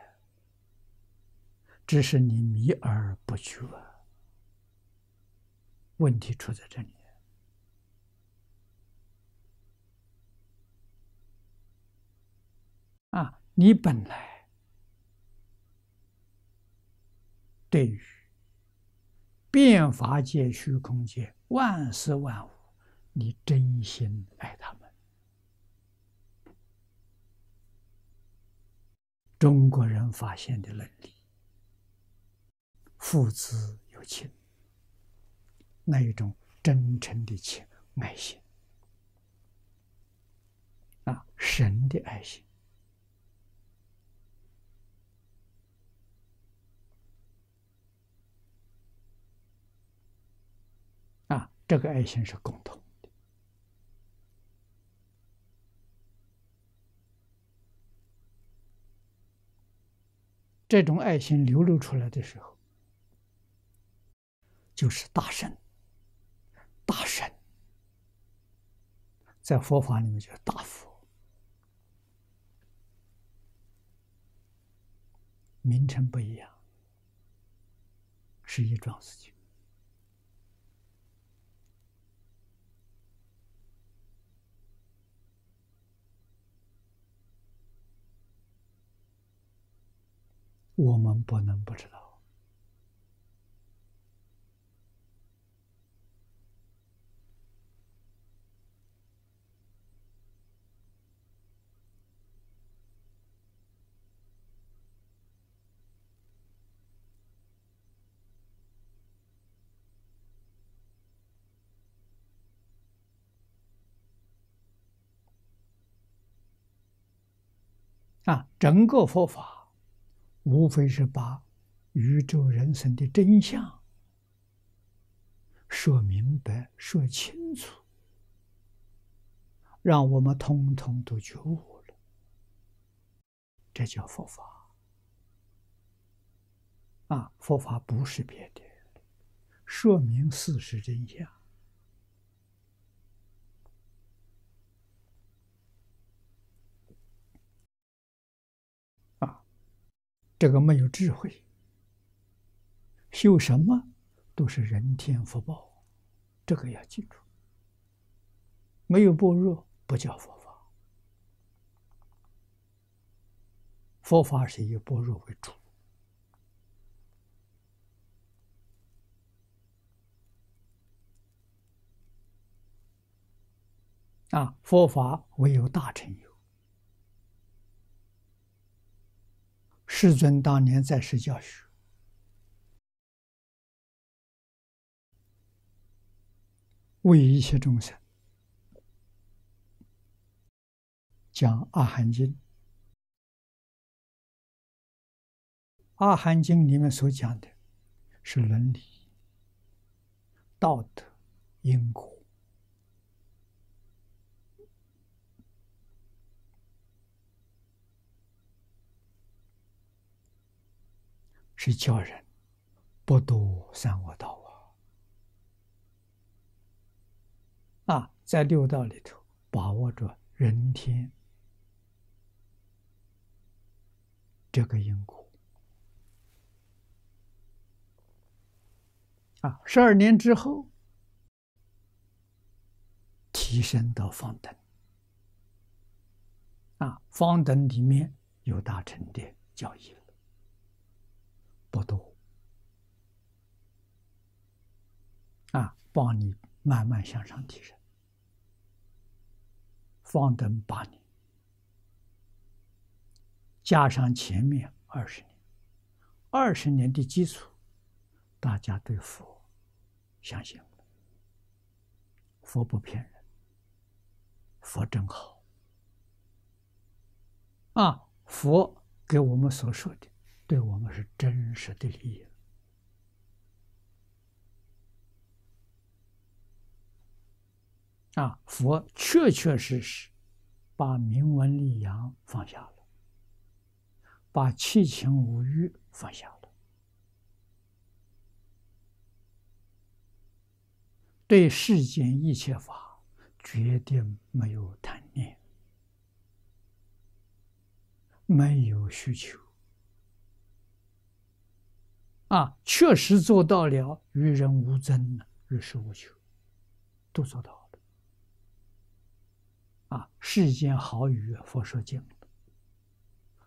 A: 只是你迷而不觉。问题出在这里。啊，你本来对于。变化界、虚空界，万事万物，你真心爱他们。中国人发现的能力，父子有情，那一种真诚的情、爱心，啊，神的爱心。这个爱心是共同的，这种爱心流露出来的时候，就是大神，大神，在佛法里面叫大佛，名称不一样，是一桩事情。我们不能不知道啊！整个佛法。无非是把宇宙人生的真相说明白、说清楚，让我们通通都觉悟了。这叫佛法。啊，佛法不是别的，说明事实真相。这个没有智慧，修什么都是人天福报，这个要记住。没有般若，不叫佛法。佛法是以般若为主啊，佛法唯有大成有。世尊当年在世教学，
B: 为一切众生讲《阿含经》。《
A: 阿含经》里面所讲的，是伦理、道德、因果。是教人不读三恶道啊！啊，在六道里头把握着人天这个因果啊，十二年之后提升到方等啊，方等里面有大乘的教义了。不多啊，帮你慢慢向上提升。方等八年，加上前面二十年，二十年的基础，大家对佛相信佛不骗人，佛真好啊！佛给我们所说的。对我们是真实的利益啊！佛确确实实把名闻利养放下了，把七情五欲放下了，对世间一切法绝对没有贪念，没有需求。啊，确实做到了与人无争呢，与世无求，都做到了。啊，世间好语佛说尽了，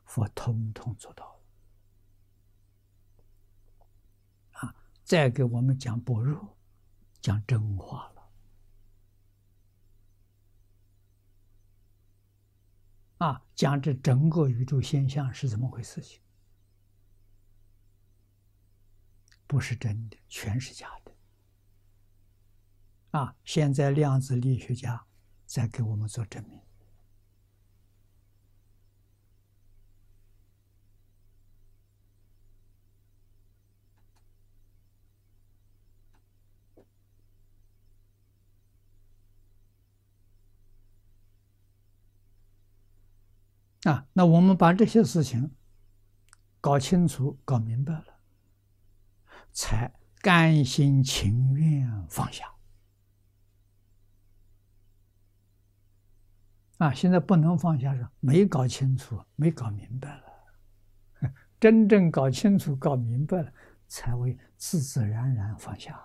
A: 佛通通做到了。啊，再给我们讲般若，讲真话了。啊，讲这整个宇宙现象是怎么回事？情。不是真的，全是假的，啊！现在量子力学家在给我们做证明，啊！那我们把这些事情搞清楚、搞明白了。才甘心情愿放下啊！现在不能放下是没搞清楚，没搞明白了。真正搞清楚、搞明白了，才会自自然然放下。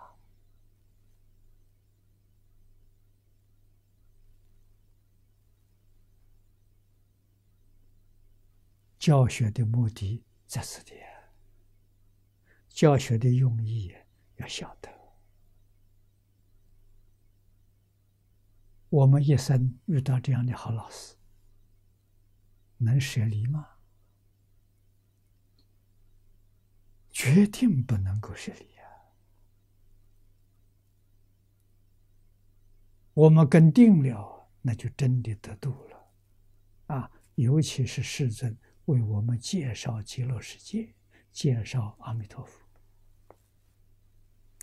A: 教学的目的，这是的。教学的用意要晓得。我们一生遇到这样的好老师，能舍离吗？决定不能够舍离呀。我们跟定了，那就真的得度了。啊，尤其是世尊为我们介绍极乐世界，介绍阿弥陀佛。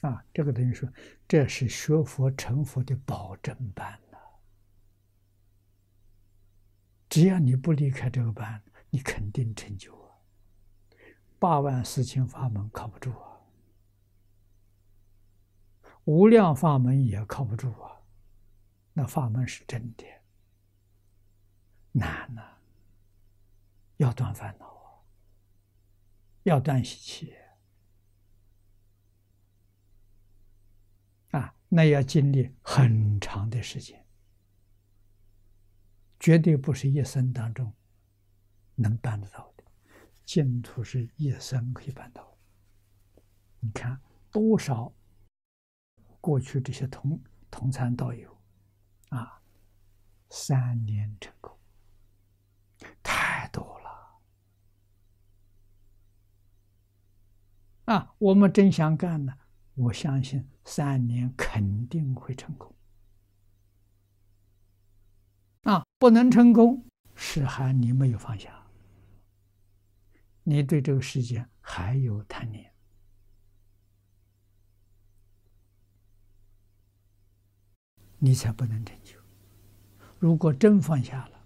A: 啊，这个等于说，这是学佛成佛的保证班呐。只要你不离开这个班，你肯定成就啊。八万四千法门靠不住啊，无量法门也靠不住啊。那法门是真的难呐，要断烦恼啊，要断习气。啊，那要经历很长的时间，绝对不是一生当中能办得到的。净土是一生可以办到的。你看，多少过去这些同同参道友啊，三年成功，太多了。啊，我们真想干呢。我相信三年肯定会成功。啊，不能成功，是还你没有放下，你对这个世界还有贪念，你才不能成就。如果真放下了，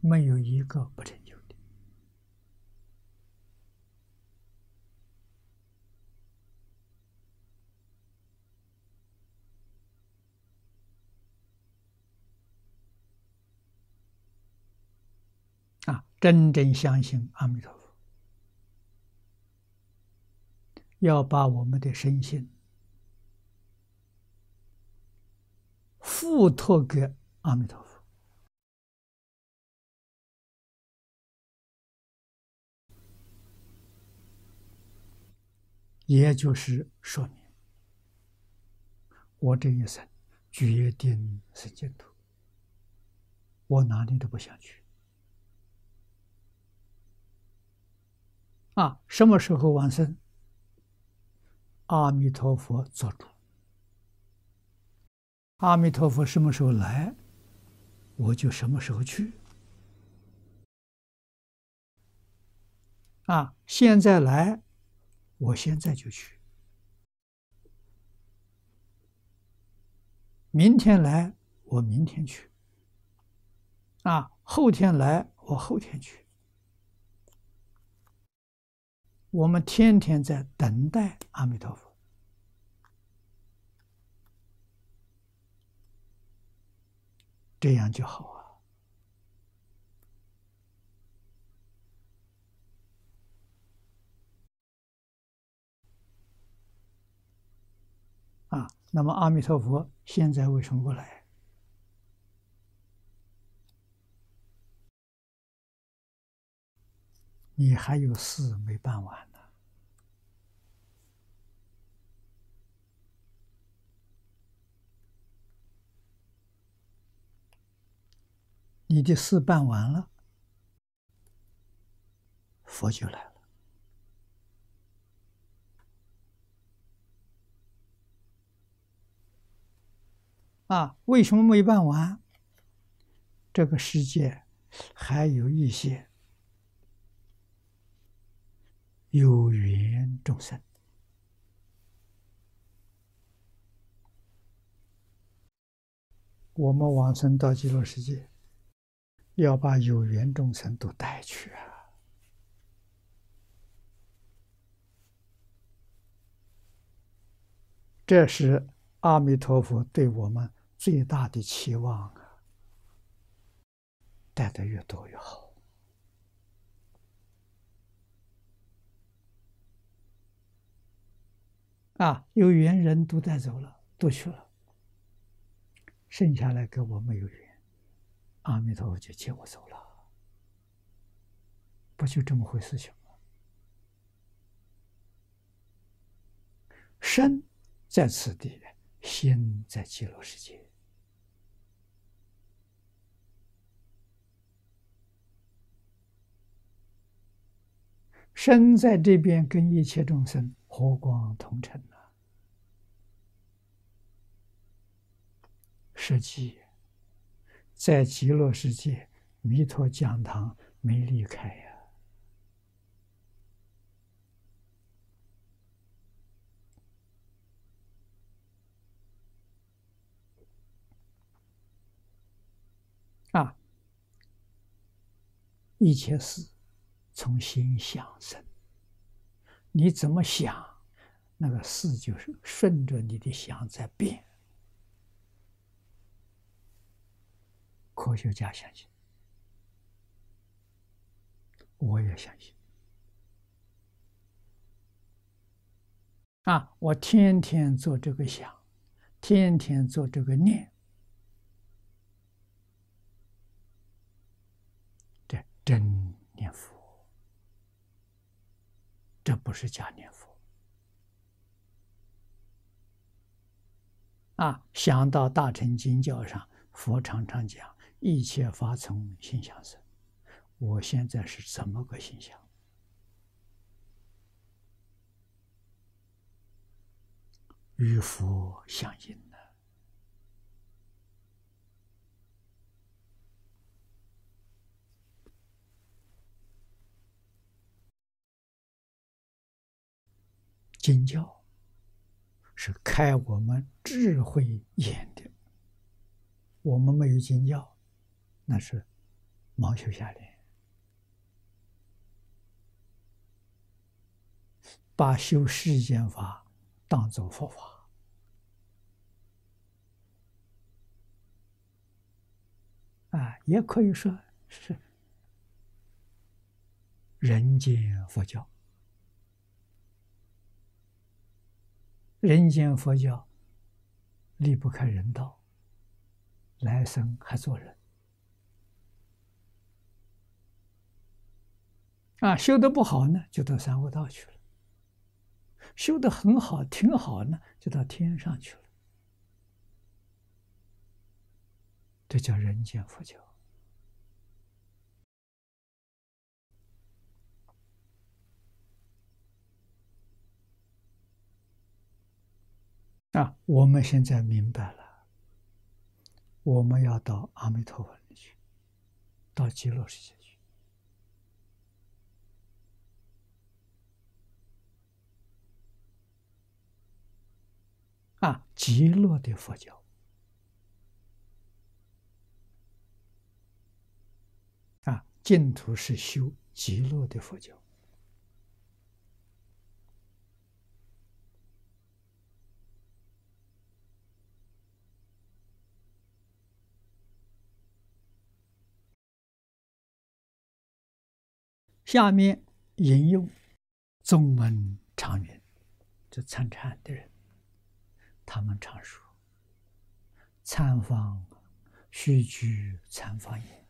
A: 没有一个不成就。真正相信阿弥陀佛，要把我们的身心付托给阿弥陀佛，也就是说明我这一生决定是净土，我哪里都不想去。啊，什么时候往生？阿弥陀佛做主。阿弥陀佛什么时候来，我就什么时候去。啊，现在来，我现在就去。明天来，我明天去。啊，后天来，我后天去。我们天天在等待阿弥陀佛，这样就好啊！啊，那么阿弥陀佛现在为什么不来？你还有事没办完呢？你的事办完了，佛就来了。啊，为什么没办完？这个世界还有一些。有缘众生，我们往生到极乐世界，要把有缘众生都带去啊！这是阿弥陀佛对我们最大的期望啊，带的越多越好。啊，有缘人都带走了，都去了。剩下来跟我没有缘，阿弥陀佛就接我走了。不就这么回事情吗？身在此地，心在极乐世界。身在这边，跟一切众生和光同尘呐。实际在极乐世界弥陀讲堂没离开呀。啊，一切事。从心想生，你怎么想，那个事就是顺着你的想在变。科学家相信，我也相信。啊，我天天做这个想，天天做这个念，这真念佛。这不是假念佛。啊，想到《大乘经》教上，佛常常讲，一切法从心想生。我现在是怎么个心想？
C: 与佛
A: 相应。经教是开我们智慧眼的，我们没有经教，那是盲修瞎练，把修世间法当做佛法，啊，也可以说是人间佛教。人间佛教离不开人道，来生还做人。啊，修的不好呢，就到三恶道去了；修的很好、挺好呢，就到天上去了。这叫人间佛教。啊，我们现在明白了。我们要到阿弥陀佛里去，到极乐世界去。啊，极乐的佛教。啊，净土是修极乐的佛教。
B: 下面引用
A: 宗门常言，就参禅的人，他们常说：“参方须举参方也，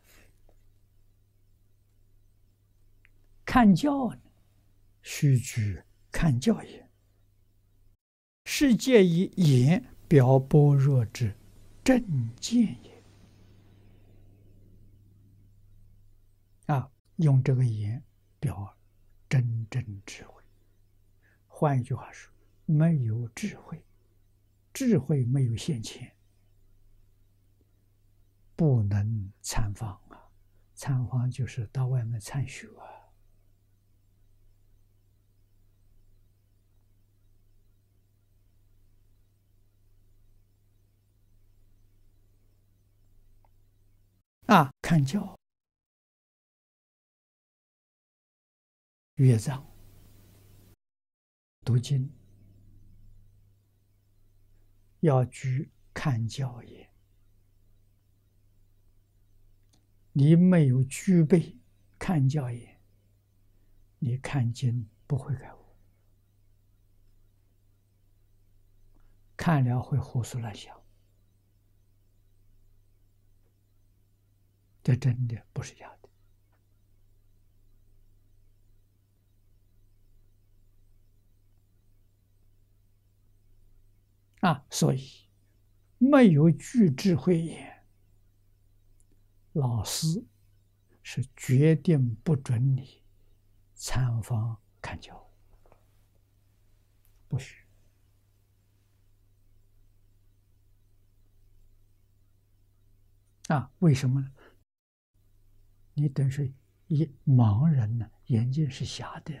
A: 看教须举看教也。世界以言表波若之正见也。”啊，用这个言。表真正智慧。换一句话说，没有智慧，智慧没有现前，不能参访啊！参访就是到外面参学
B: 啊！啊，看教。阅藏、
A: 读经，要具看教也。你没有具备看教也，你看经不会感悟，看了会胡思乱想，这真的不是假的。啊，所以没有具智慧眼，老师是决定不准你参访看教不许。啊，为什么呢？你等于一盲人呢，眼睛是瞎的，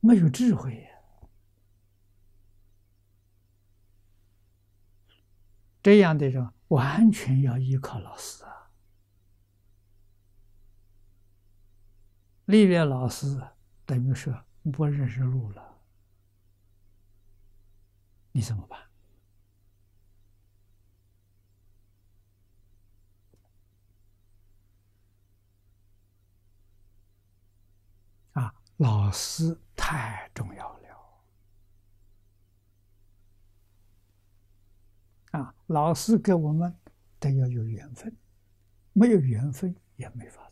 A: 没有智慧呀。这样的人完全要依靠老师啊，历练老师等于说不认识路了，你怎么办？啊，老师太重要了。啊，老师给我们，得要有缘分，没有缘分也没法。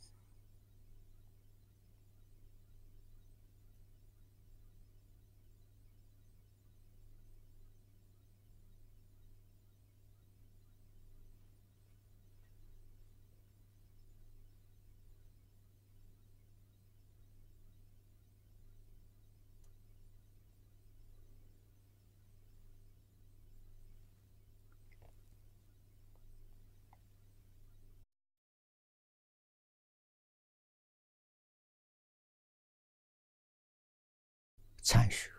A: 参学，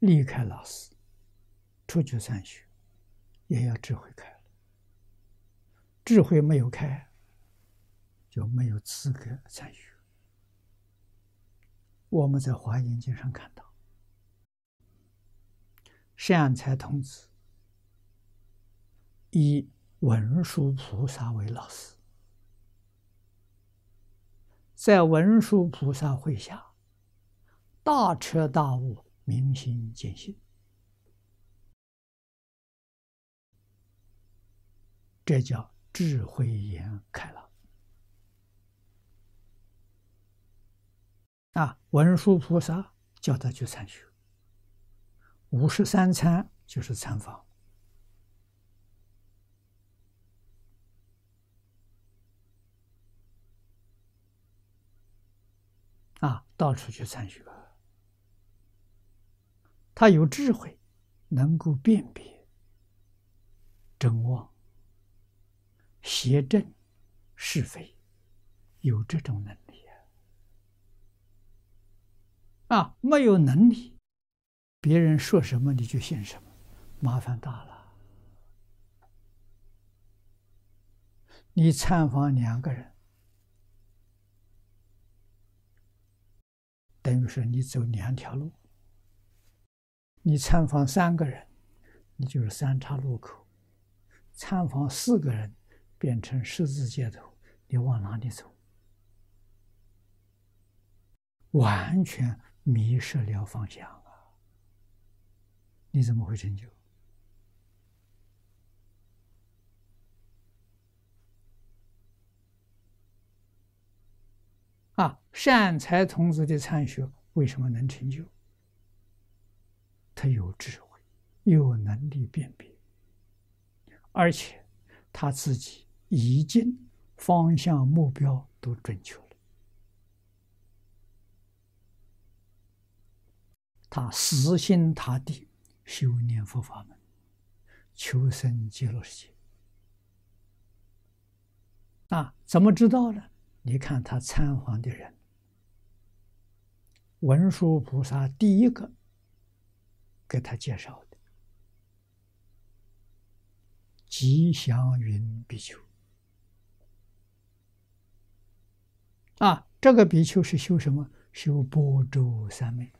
A: 离开老师，出去参学，也要智慧开了。智慧没有开，就没有资格参学。我们在华严经上看到，善财童子以文殊菩萨为老师。在文殊菩萨会下，大彻大悟，明心见性，这叫智慧眼开了。啊，文殊菩萨叫他去参修五十三参，就是禅房。啊，到处去参学，他有智慧，能够辨别真妄、邪正、是非，有这种能力啊。啊，没有能力，别人说什么你就信什么，麻烦大了。你参访两个人。等于是你走两条路，你参访三个人，你就是三岔路口；参访四个人，变成十字街头，你往哪里走？完全迷失了方向啊！你怎么会成就？啊，善财童子的参学为什么能成就？他有智慧，有能力辨别，而且他自己已经方向目标都准确了。他死心塌地修念佛法门，求生极乐世界。啊，怎么知道呢？你看他参访的人，文殊菩萨第一个给他介绍的吉祥云比丘。啊，这个比丘是修什么？修波州三昧。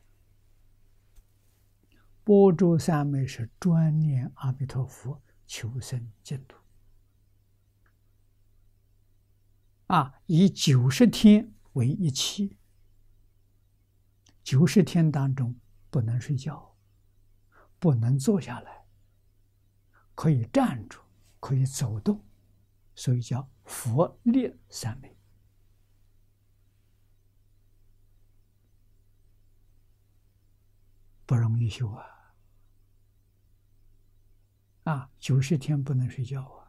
A: 波州三昧是专念阿弥陀佛，求生净土。啊，以九十天为一期，九十天当中不能睡觉，不能坐下来，可以站住，可以走动，所以叫佛列三昧，不容易修啊！啊，九十天不能睡觉啊！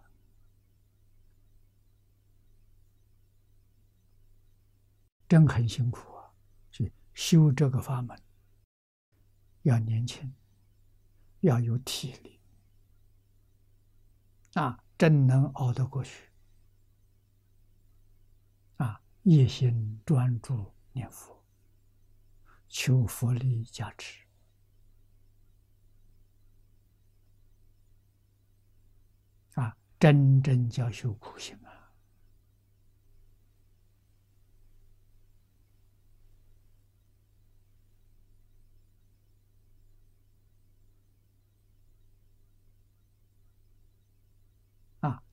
A: 真很辛苦啊！去修这个法门，要年轻，要有体力，啊，真能熬得过去，啊，一心专注念佛，求佛力加持，啊，真真叫修苦行。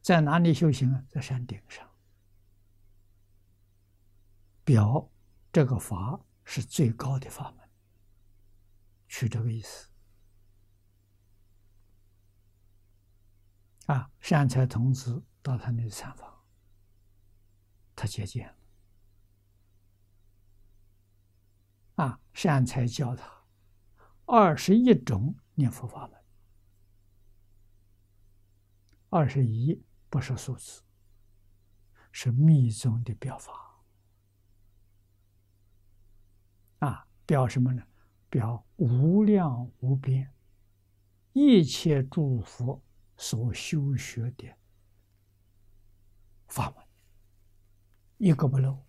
A: 在哪里修行啊？在山顶上。表这个法是最高的法门，是这个意思。啊，善财童子到他那禅房，他接见了。啊，善财教他二十一种念佛法门，二十一。不是数字，是密宗的表法。啊，表什么呢？表无量无边，一切诸佛所修学的法门，一个不漏。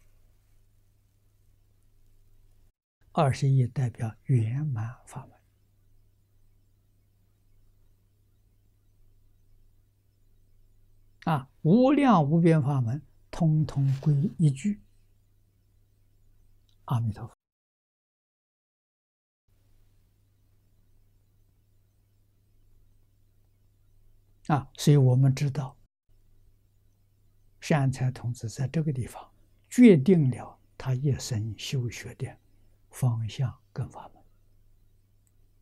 A: 二十一代表圆满法门。啊，无量无边法门，通通归一句“阿弥陀佛”。啊，所以我们知道，善财童子在这个地方决定了他一生修学的方向跟法门，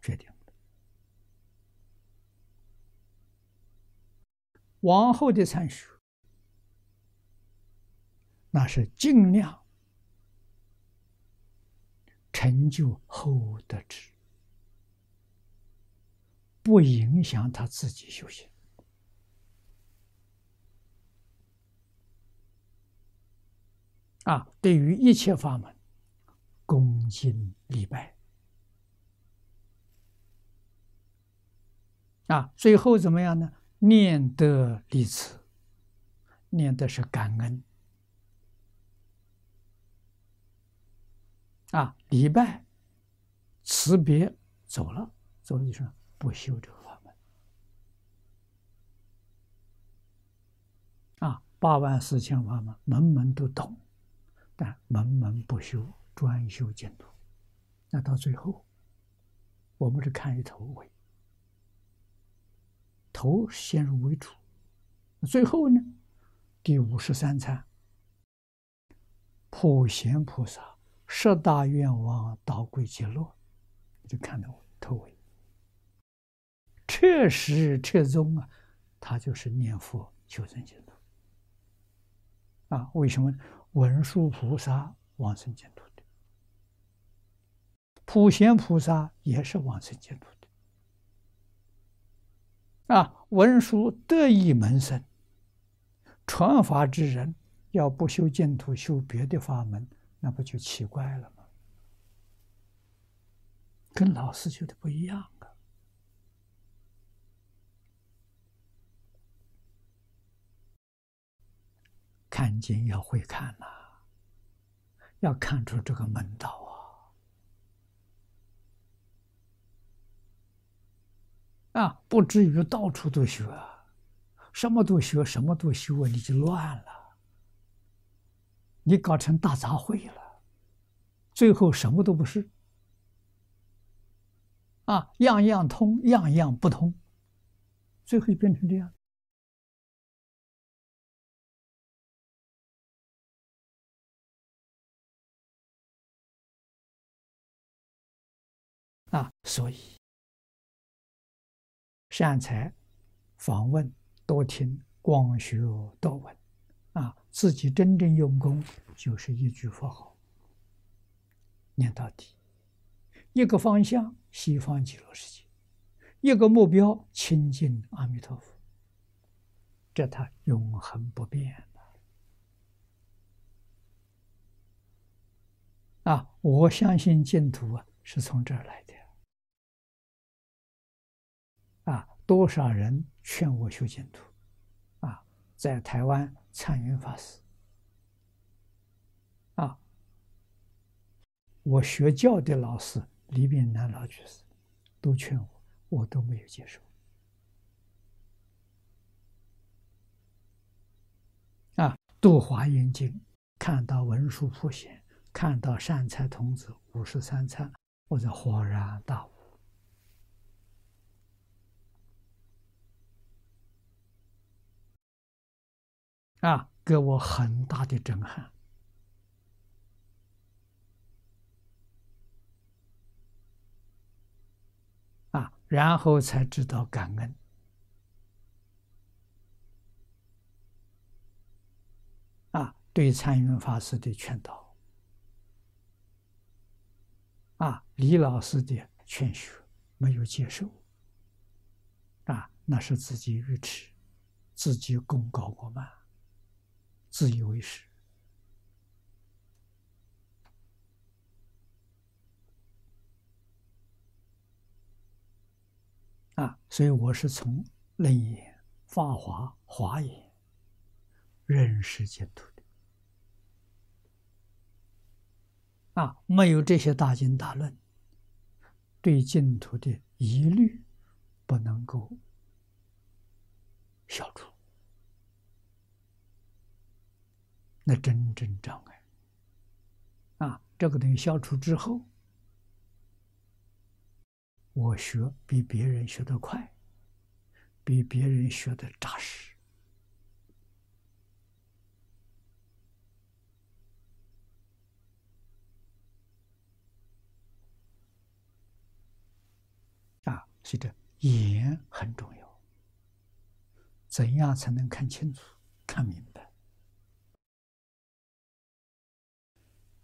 A: 决定。往后的参学，那是尽量成就后得之，不影响他自己修行。啊，对于一切法门，恭敬礼拜。啊，最后怎么样呢？念的离词，念的是感恩。啊，礼拜，辞别走了，走了就说不修这个法门。啊，八万四千法门，门门都懂，但门门不修，专修净土。那到最后，我们是看一头尾。头先入为主，最后呢？第五十三参，普贤菩萨十大愿望导归极乐，就看到头尾。彻始彻终啊，他就是念佛求生净土。啊，为什么文殊菩萨往生净土的？普贤菩萨也是往生净土的。啊，文殊得意门生，传法之人要不修净土，修别的法门，那不就奇怪了吗？跟老师学的不一样啊！看经要会看呐，要看出这个门道。啊，不至于到处都学，什么都学，什么都修啊，你就乱了，你搞成大杂烩了，最后什么都不是。啊，样样通，样样不通，最后变成这样。啊，所以。善财，访问多听广学多闻，啊，自己真正用功就是一句佛号。念到底，一个方向西方极乐世界，一个目标亲近阿弥陀佛，这他永恒不变的。啊，我相信净土啊是从这儿来的。多少人劝我修净土，啊，在台湾参云法师，啊，我学教的老师李炳南老居士都劝我，我都没有接受。啊，读华严经，看到文殊普贤，看到善财童子五十三参，我就恍然大悟。啊，给我很大的震撼啊！然后才知道感恩啊，对禅云法师的劝导，啊，李老师的劝学没有接受啊，那是自己愚痴，自己功高过万。自以为是啊，所以我是从楞严、法华、华严认识净土的啊，没有这些大经大论对净土的疑虑，不能够消除。那真正障碍啊，这个东西消除之后，我学比别人学得快，比别人学得扎实啊。所以，这眼很重要，怎样才能看清楚、看明白？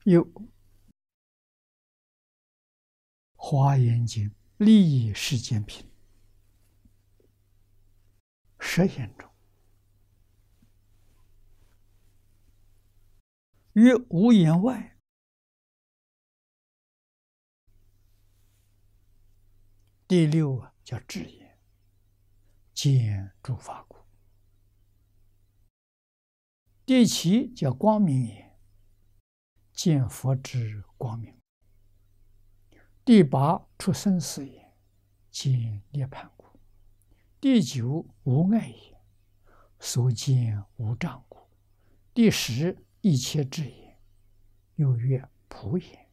B: 有花
A: 眼净利益世间品，实眼中
B: 于无言外。
A: 第六啊叫智言，见诸法故。第七叫光明眼。见佛之光明。第八出生死也，见涅盘故。第九无爱也，所见无障故。第十一切智也，又曰菩也，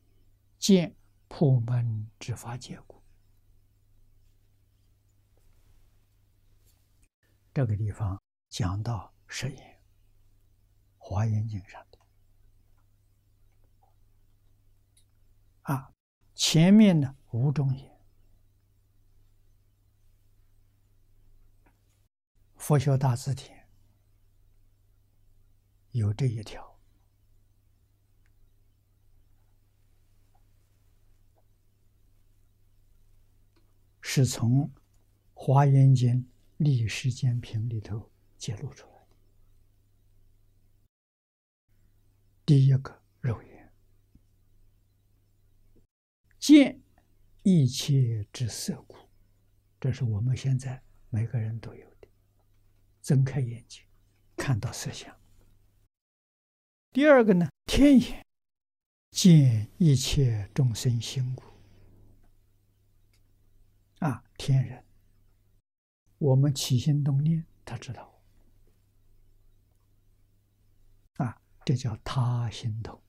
A: 见普门之法界故。这个地方讲到十因，《华严经》上。啊，前面的五种也，《佛学大字典》有这一条，是从《华严经·历世间评》里头揭露出来的。第一个。见一切之色故，这是我们现在每个人都有的。睁开眼睛，看到色相。第二个呢，天眼，见一切众生心苦。啊，天人，我们起心动念，他知道。啊，这叫他心动。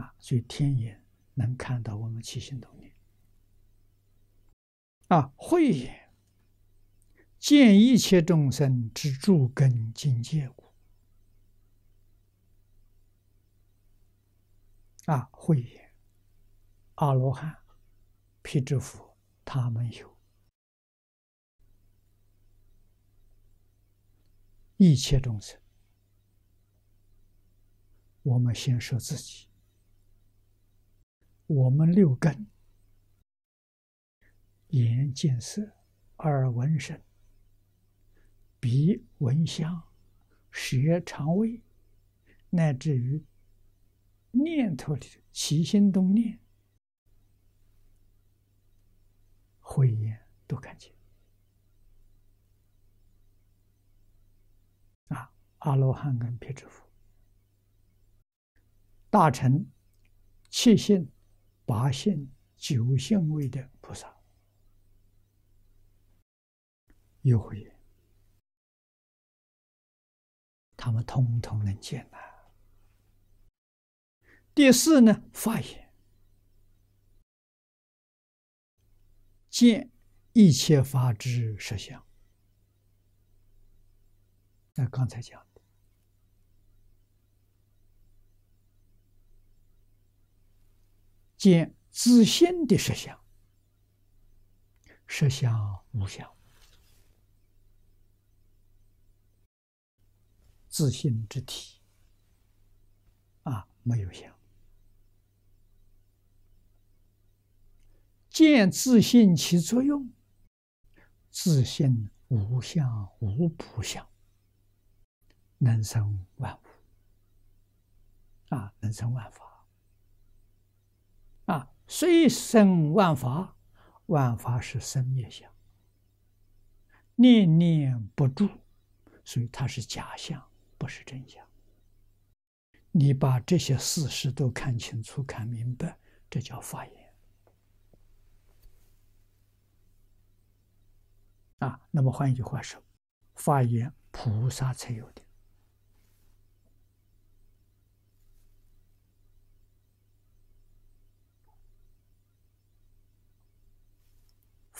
A: 啊，所以天眼能看到我们起心动念。啊，慧眼见一切众生之助根境界故。啊，慧眼，阿罗汉、辟支佛他们有。一切众生，我们先说自己。我们六根：眼见色，耳闻声，鼻闻香，舌尝味，乃至于念头里起心动念、慧眼都看见。啊，阿罗汉跟辟支佛、大臣，切信。八现九现位的菩萨
B: 又慧他们通通能见呐。第四呢，法眼
A: 见一切法之实相。那刚才讲。见自心的实相，实相无相，自信之体啊没有相。见自信起作用，自信无相无普相，能生万物啊，能生万法。啊，虽生万法，万法是生灭相，念念不住，所以它是假象，不是真相。你把这些事实都看清楚、看明白，这叫法言。啊，那么换句话说，法言菩萨才有的。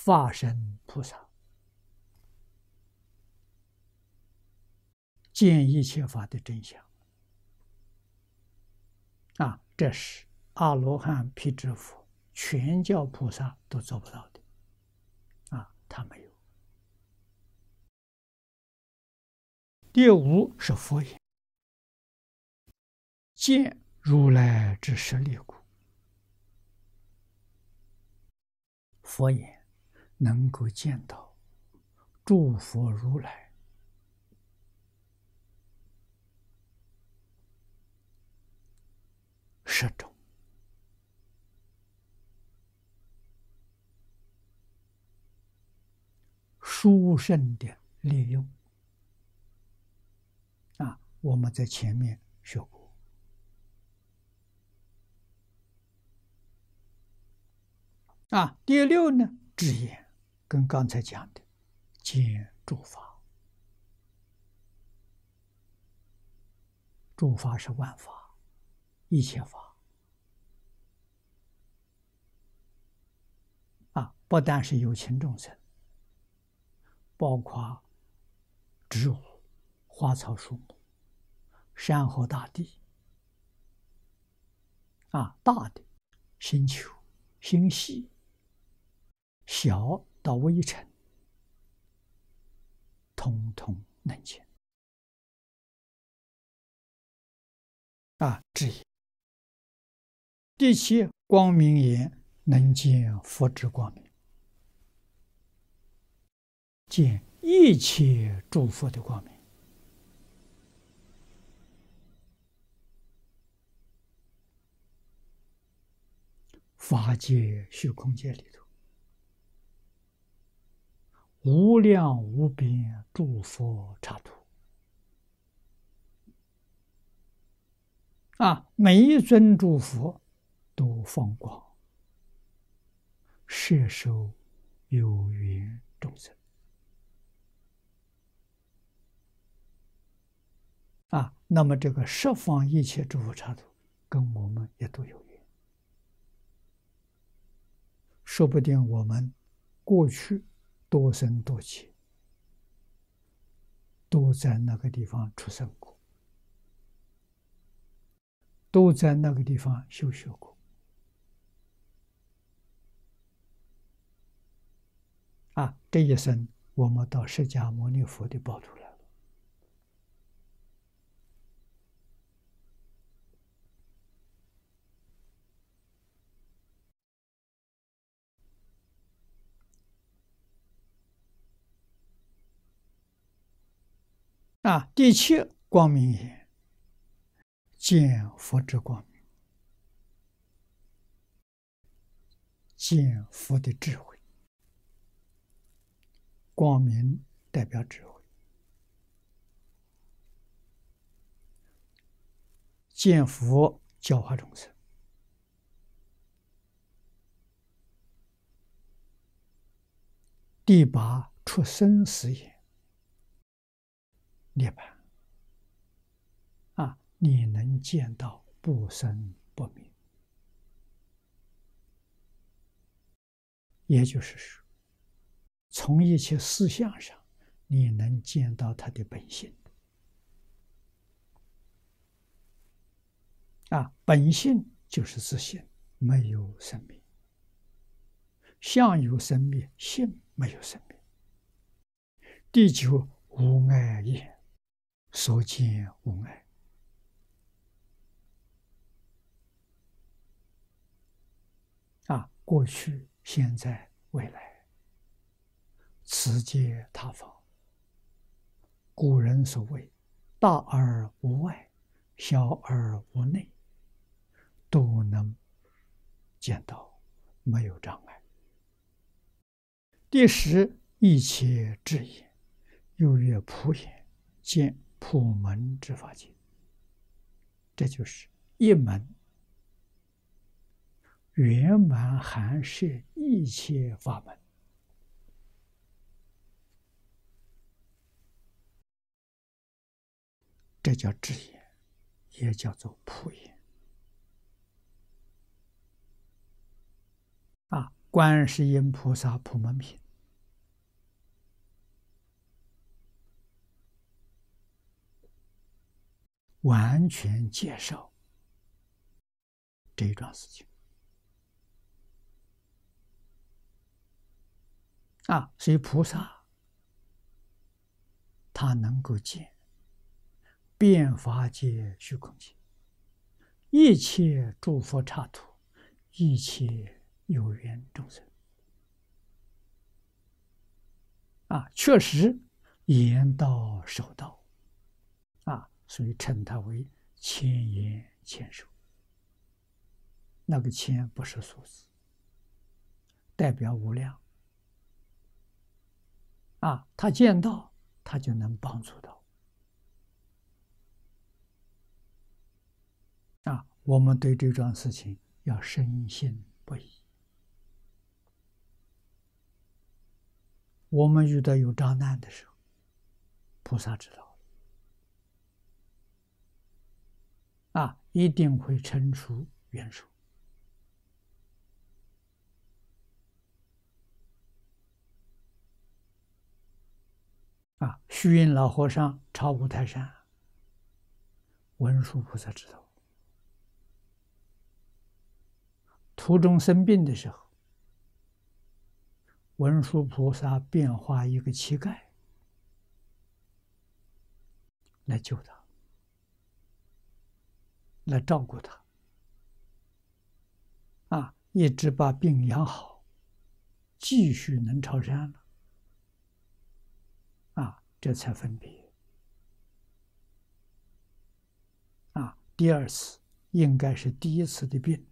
A: 化身菩萨见一切法的真相啊，这是阿罗汉、辟支佛、全教菩萨都做不到的啊，他没有。
B: 第五是佛眼，
A: 见如来之舍利故，佛眼。能够见到诸佛如来，十种殊胜的利用啊，我们在前面学过啊，第六呢，智言。跟刚才讲的，见诸法，诸法是万法，一切法，啊，不但是有情众生，包括植物、花草树木、山河大地，啊，大的星球、星系，小。到微尘，
B: 通通能见啊！这也第七光明眼
A: 能见佛之光明，见一切诸佛的光明，法界虚空界里头。无量无边祝福插图啊，每一尊祝福都放光，摄受有缘众生啊。那么这个十方一切祝福插图跟我们也都有缘，说不定我们过去。多生多劫，都在那个地方出生过，都在那个地方修学过。啊，这一生我们到释迦牟尼佛的报度了。啊，第七光明也，见佛之光明，见佛的智慧。光明代表智慧，见佛教化众生。第八出生时也。涅盘啊！你能见到不生不灭，也就是说，从一切事想上，你能见到他的本性。啊，本性就是自性，没有生命；相有生命，性没有生命。地球无爱意。所见无碍，啊，过去、现在、未来，此皆他方。古人所谓“大而无外，小而无内”，都能见到，没有障碍。第十，一切智也，又曰普眼，见。普门之法界，这就是一门圆满含摄一切法门，
B: 这叫智言，
A: 也叫做普言。啊，观世音菩萨普门品。完全接受这一桩事情啊！所以菩萨他能够见，变法界虚空界，一切诸佛刹土，一切有缘众生啊，确实言到手到。所以称它为千言千手，那个千不是数字，代表无量。啊，他见到他就能帮助到。啊，我们对这桩事情要深信不疑。我们遇到有障难的时候，菩萨知道。啊，一定会成出元熟。啊，虚云老和尚朝五台山，文殊菩萨知道，途中生病的时候，文殊菩萨变化一个乞丐来救他。来照顾他，啊，一直把病养好，继续能朝山了，啊，这才分别。啊，第二次应该是第一次的病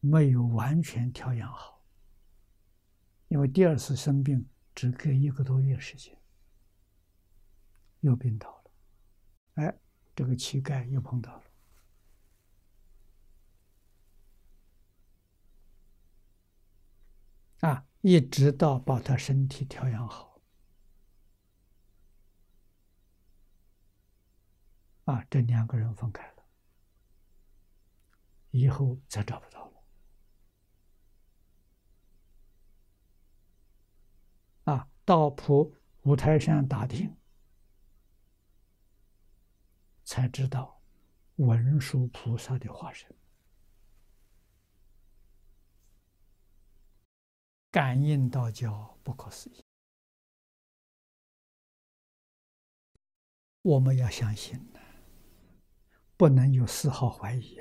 A: 没有完全调养好，因为第二次生病只隔一个多月时间，又病倒了，哎，这个乞丐又碰到了。啊，一直到把他身体调养好，啊，这两个人分开了，以后再找不到了。啊，到普五台山打听，才知道文殊菩萨的化身。感应道教不可思议，
B: 我们要相信呢，
A: 不能有丝毫怀疑。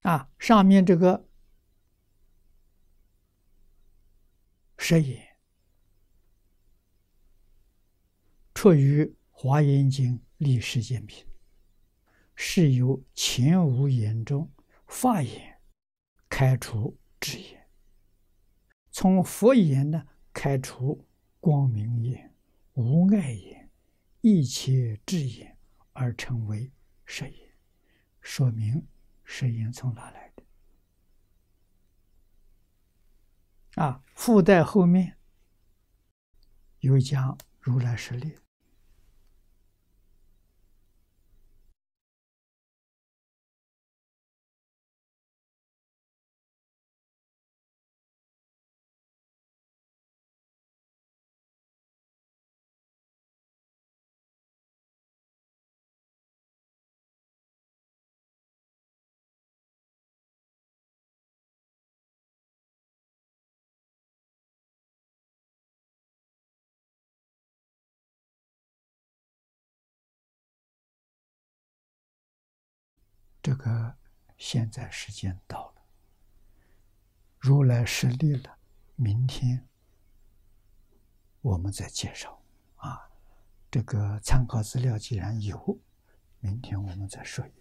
A: 啊，上面这个摄影，出于《华严经》历史兼品。是由前无眼中法眼开除智眼，从佛眼呢开除光明眼、无碍眼、一切智眼，而成为识眼。说明识眼从哪来的？啊，附带后面又讲如来实力。这个现在时间到了，如来时立了，明天我们再介绍啊。这个参考资料既然有，明天我们再
B: 说一。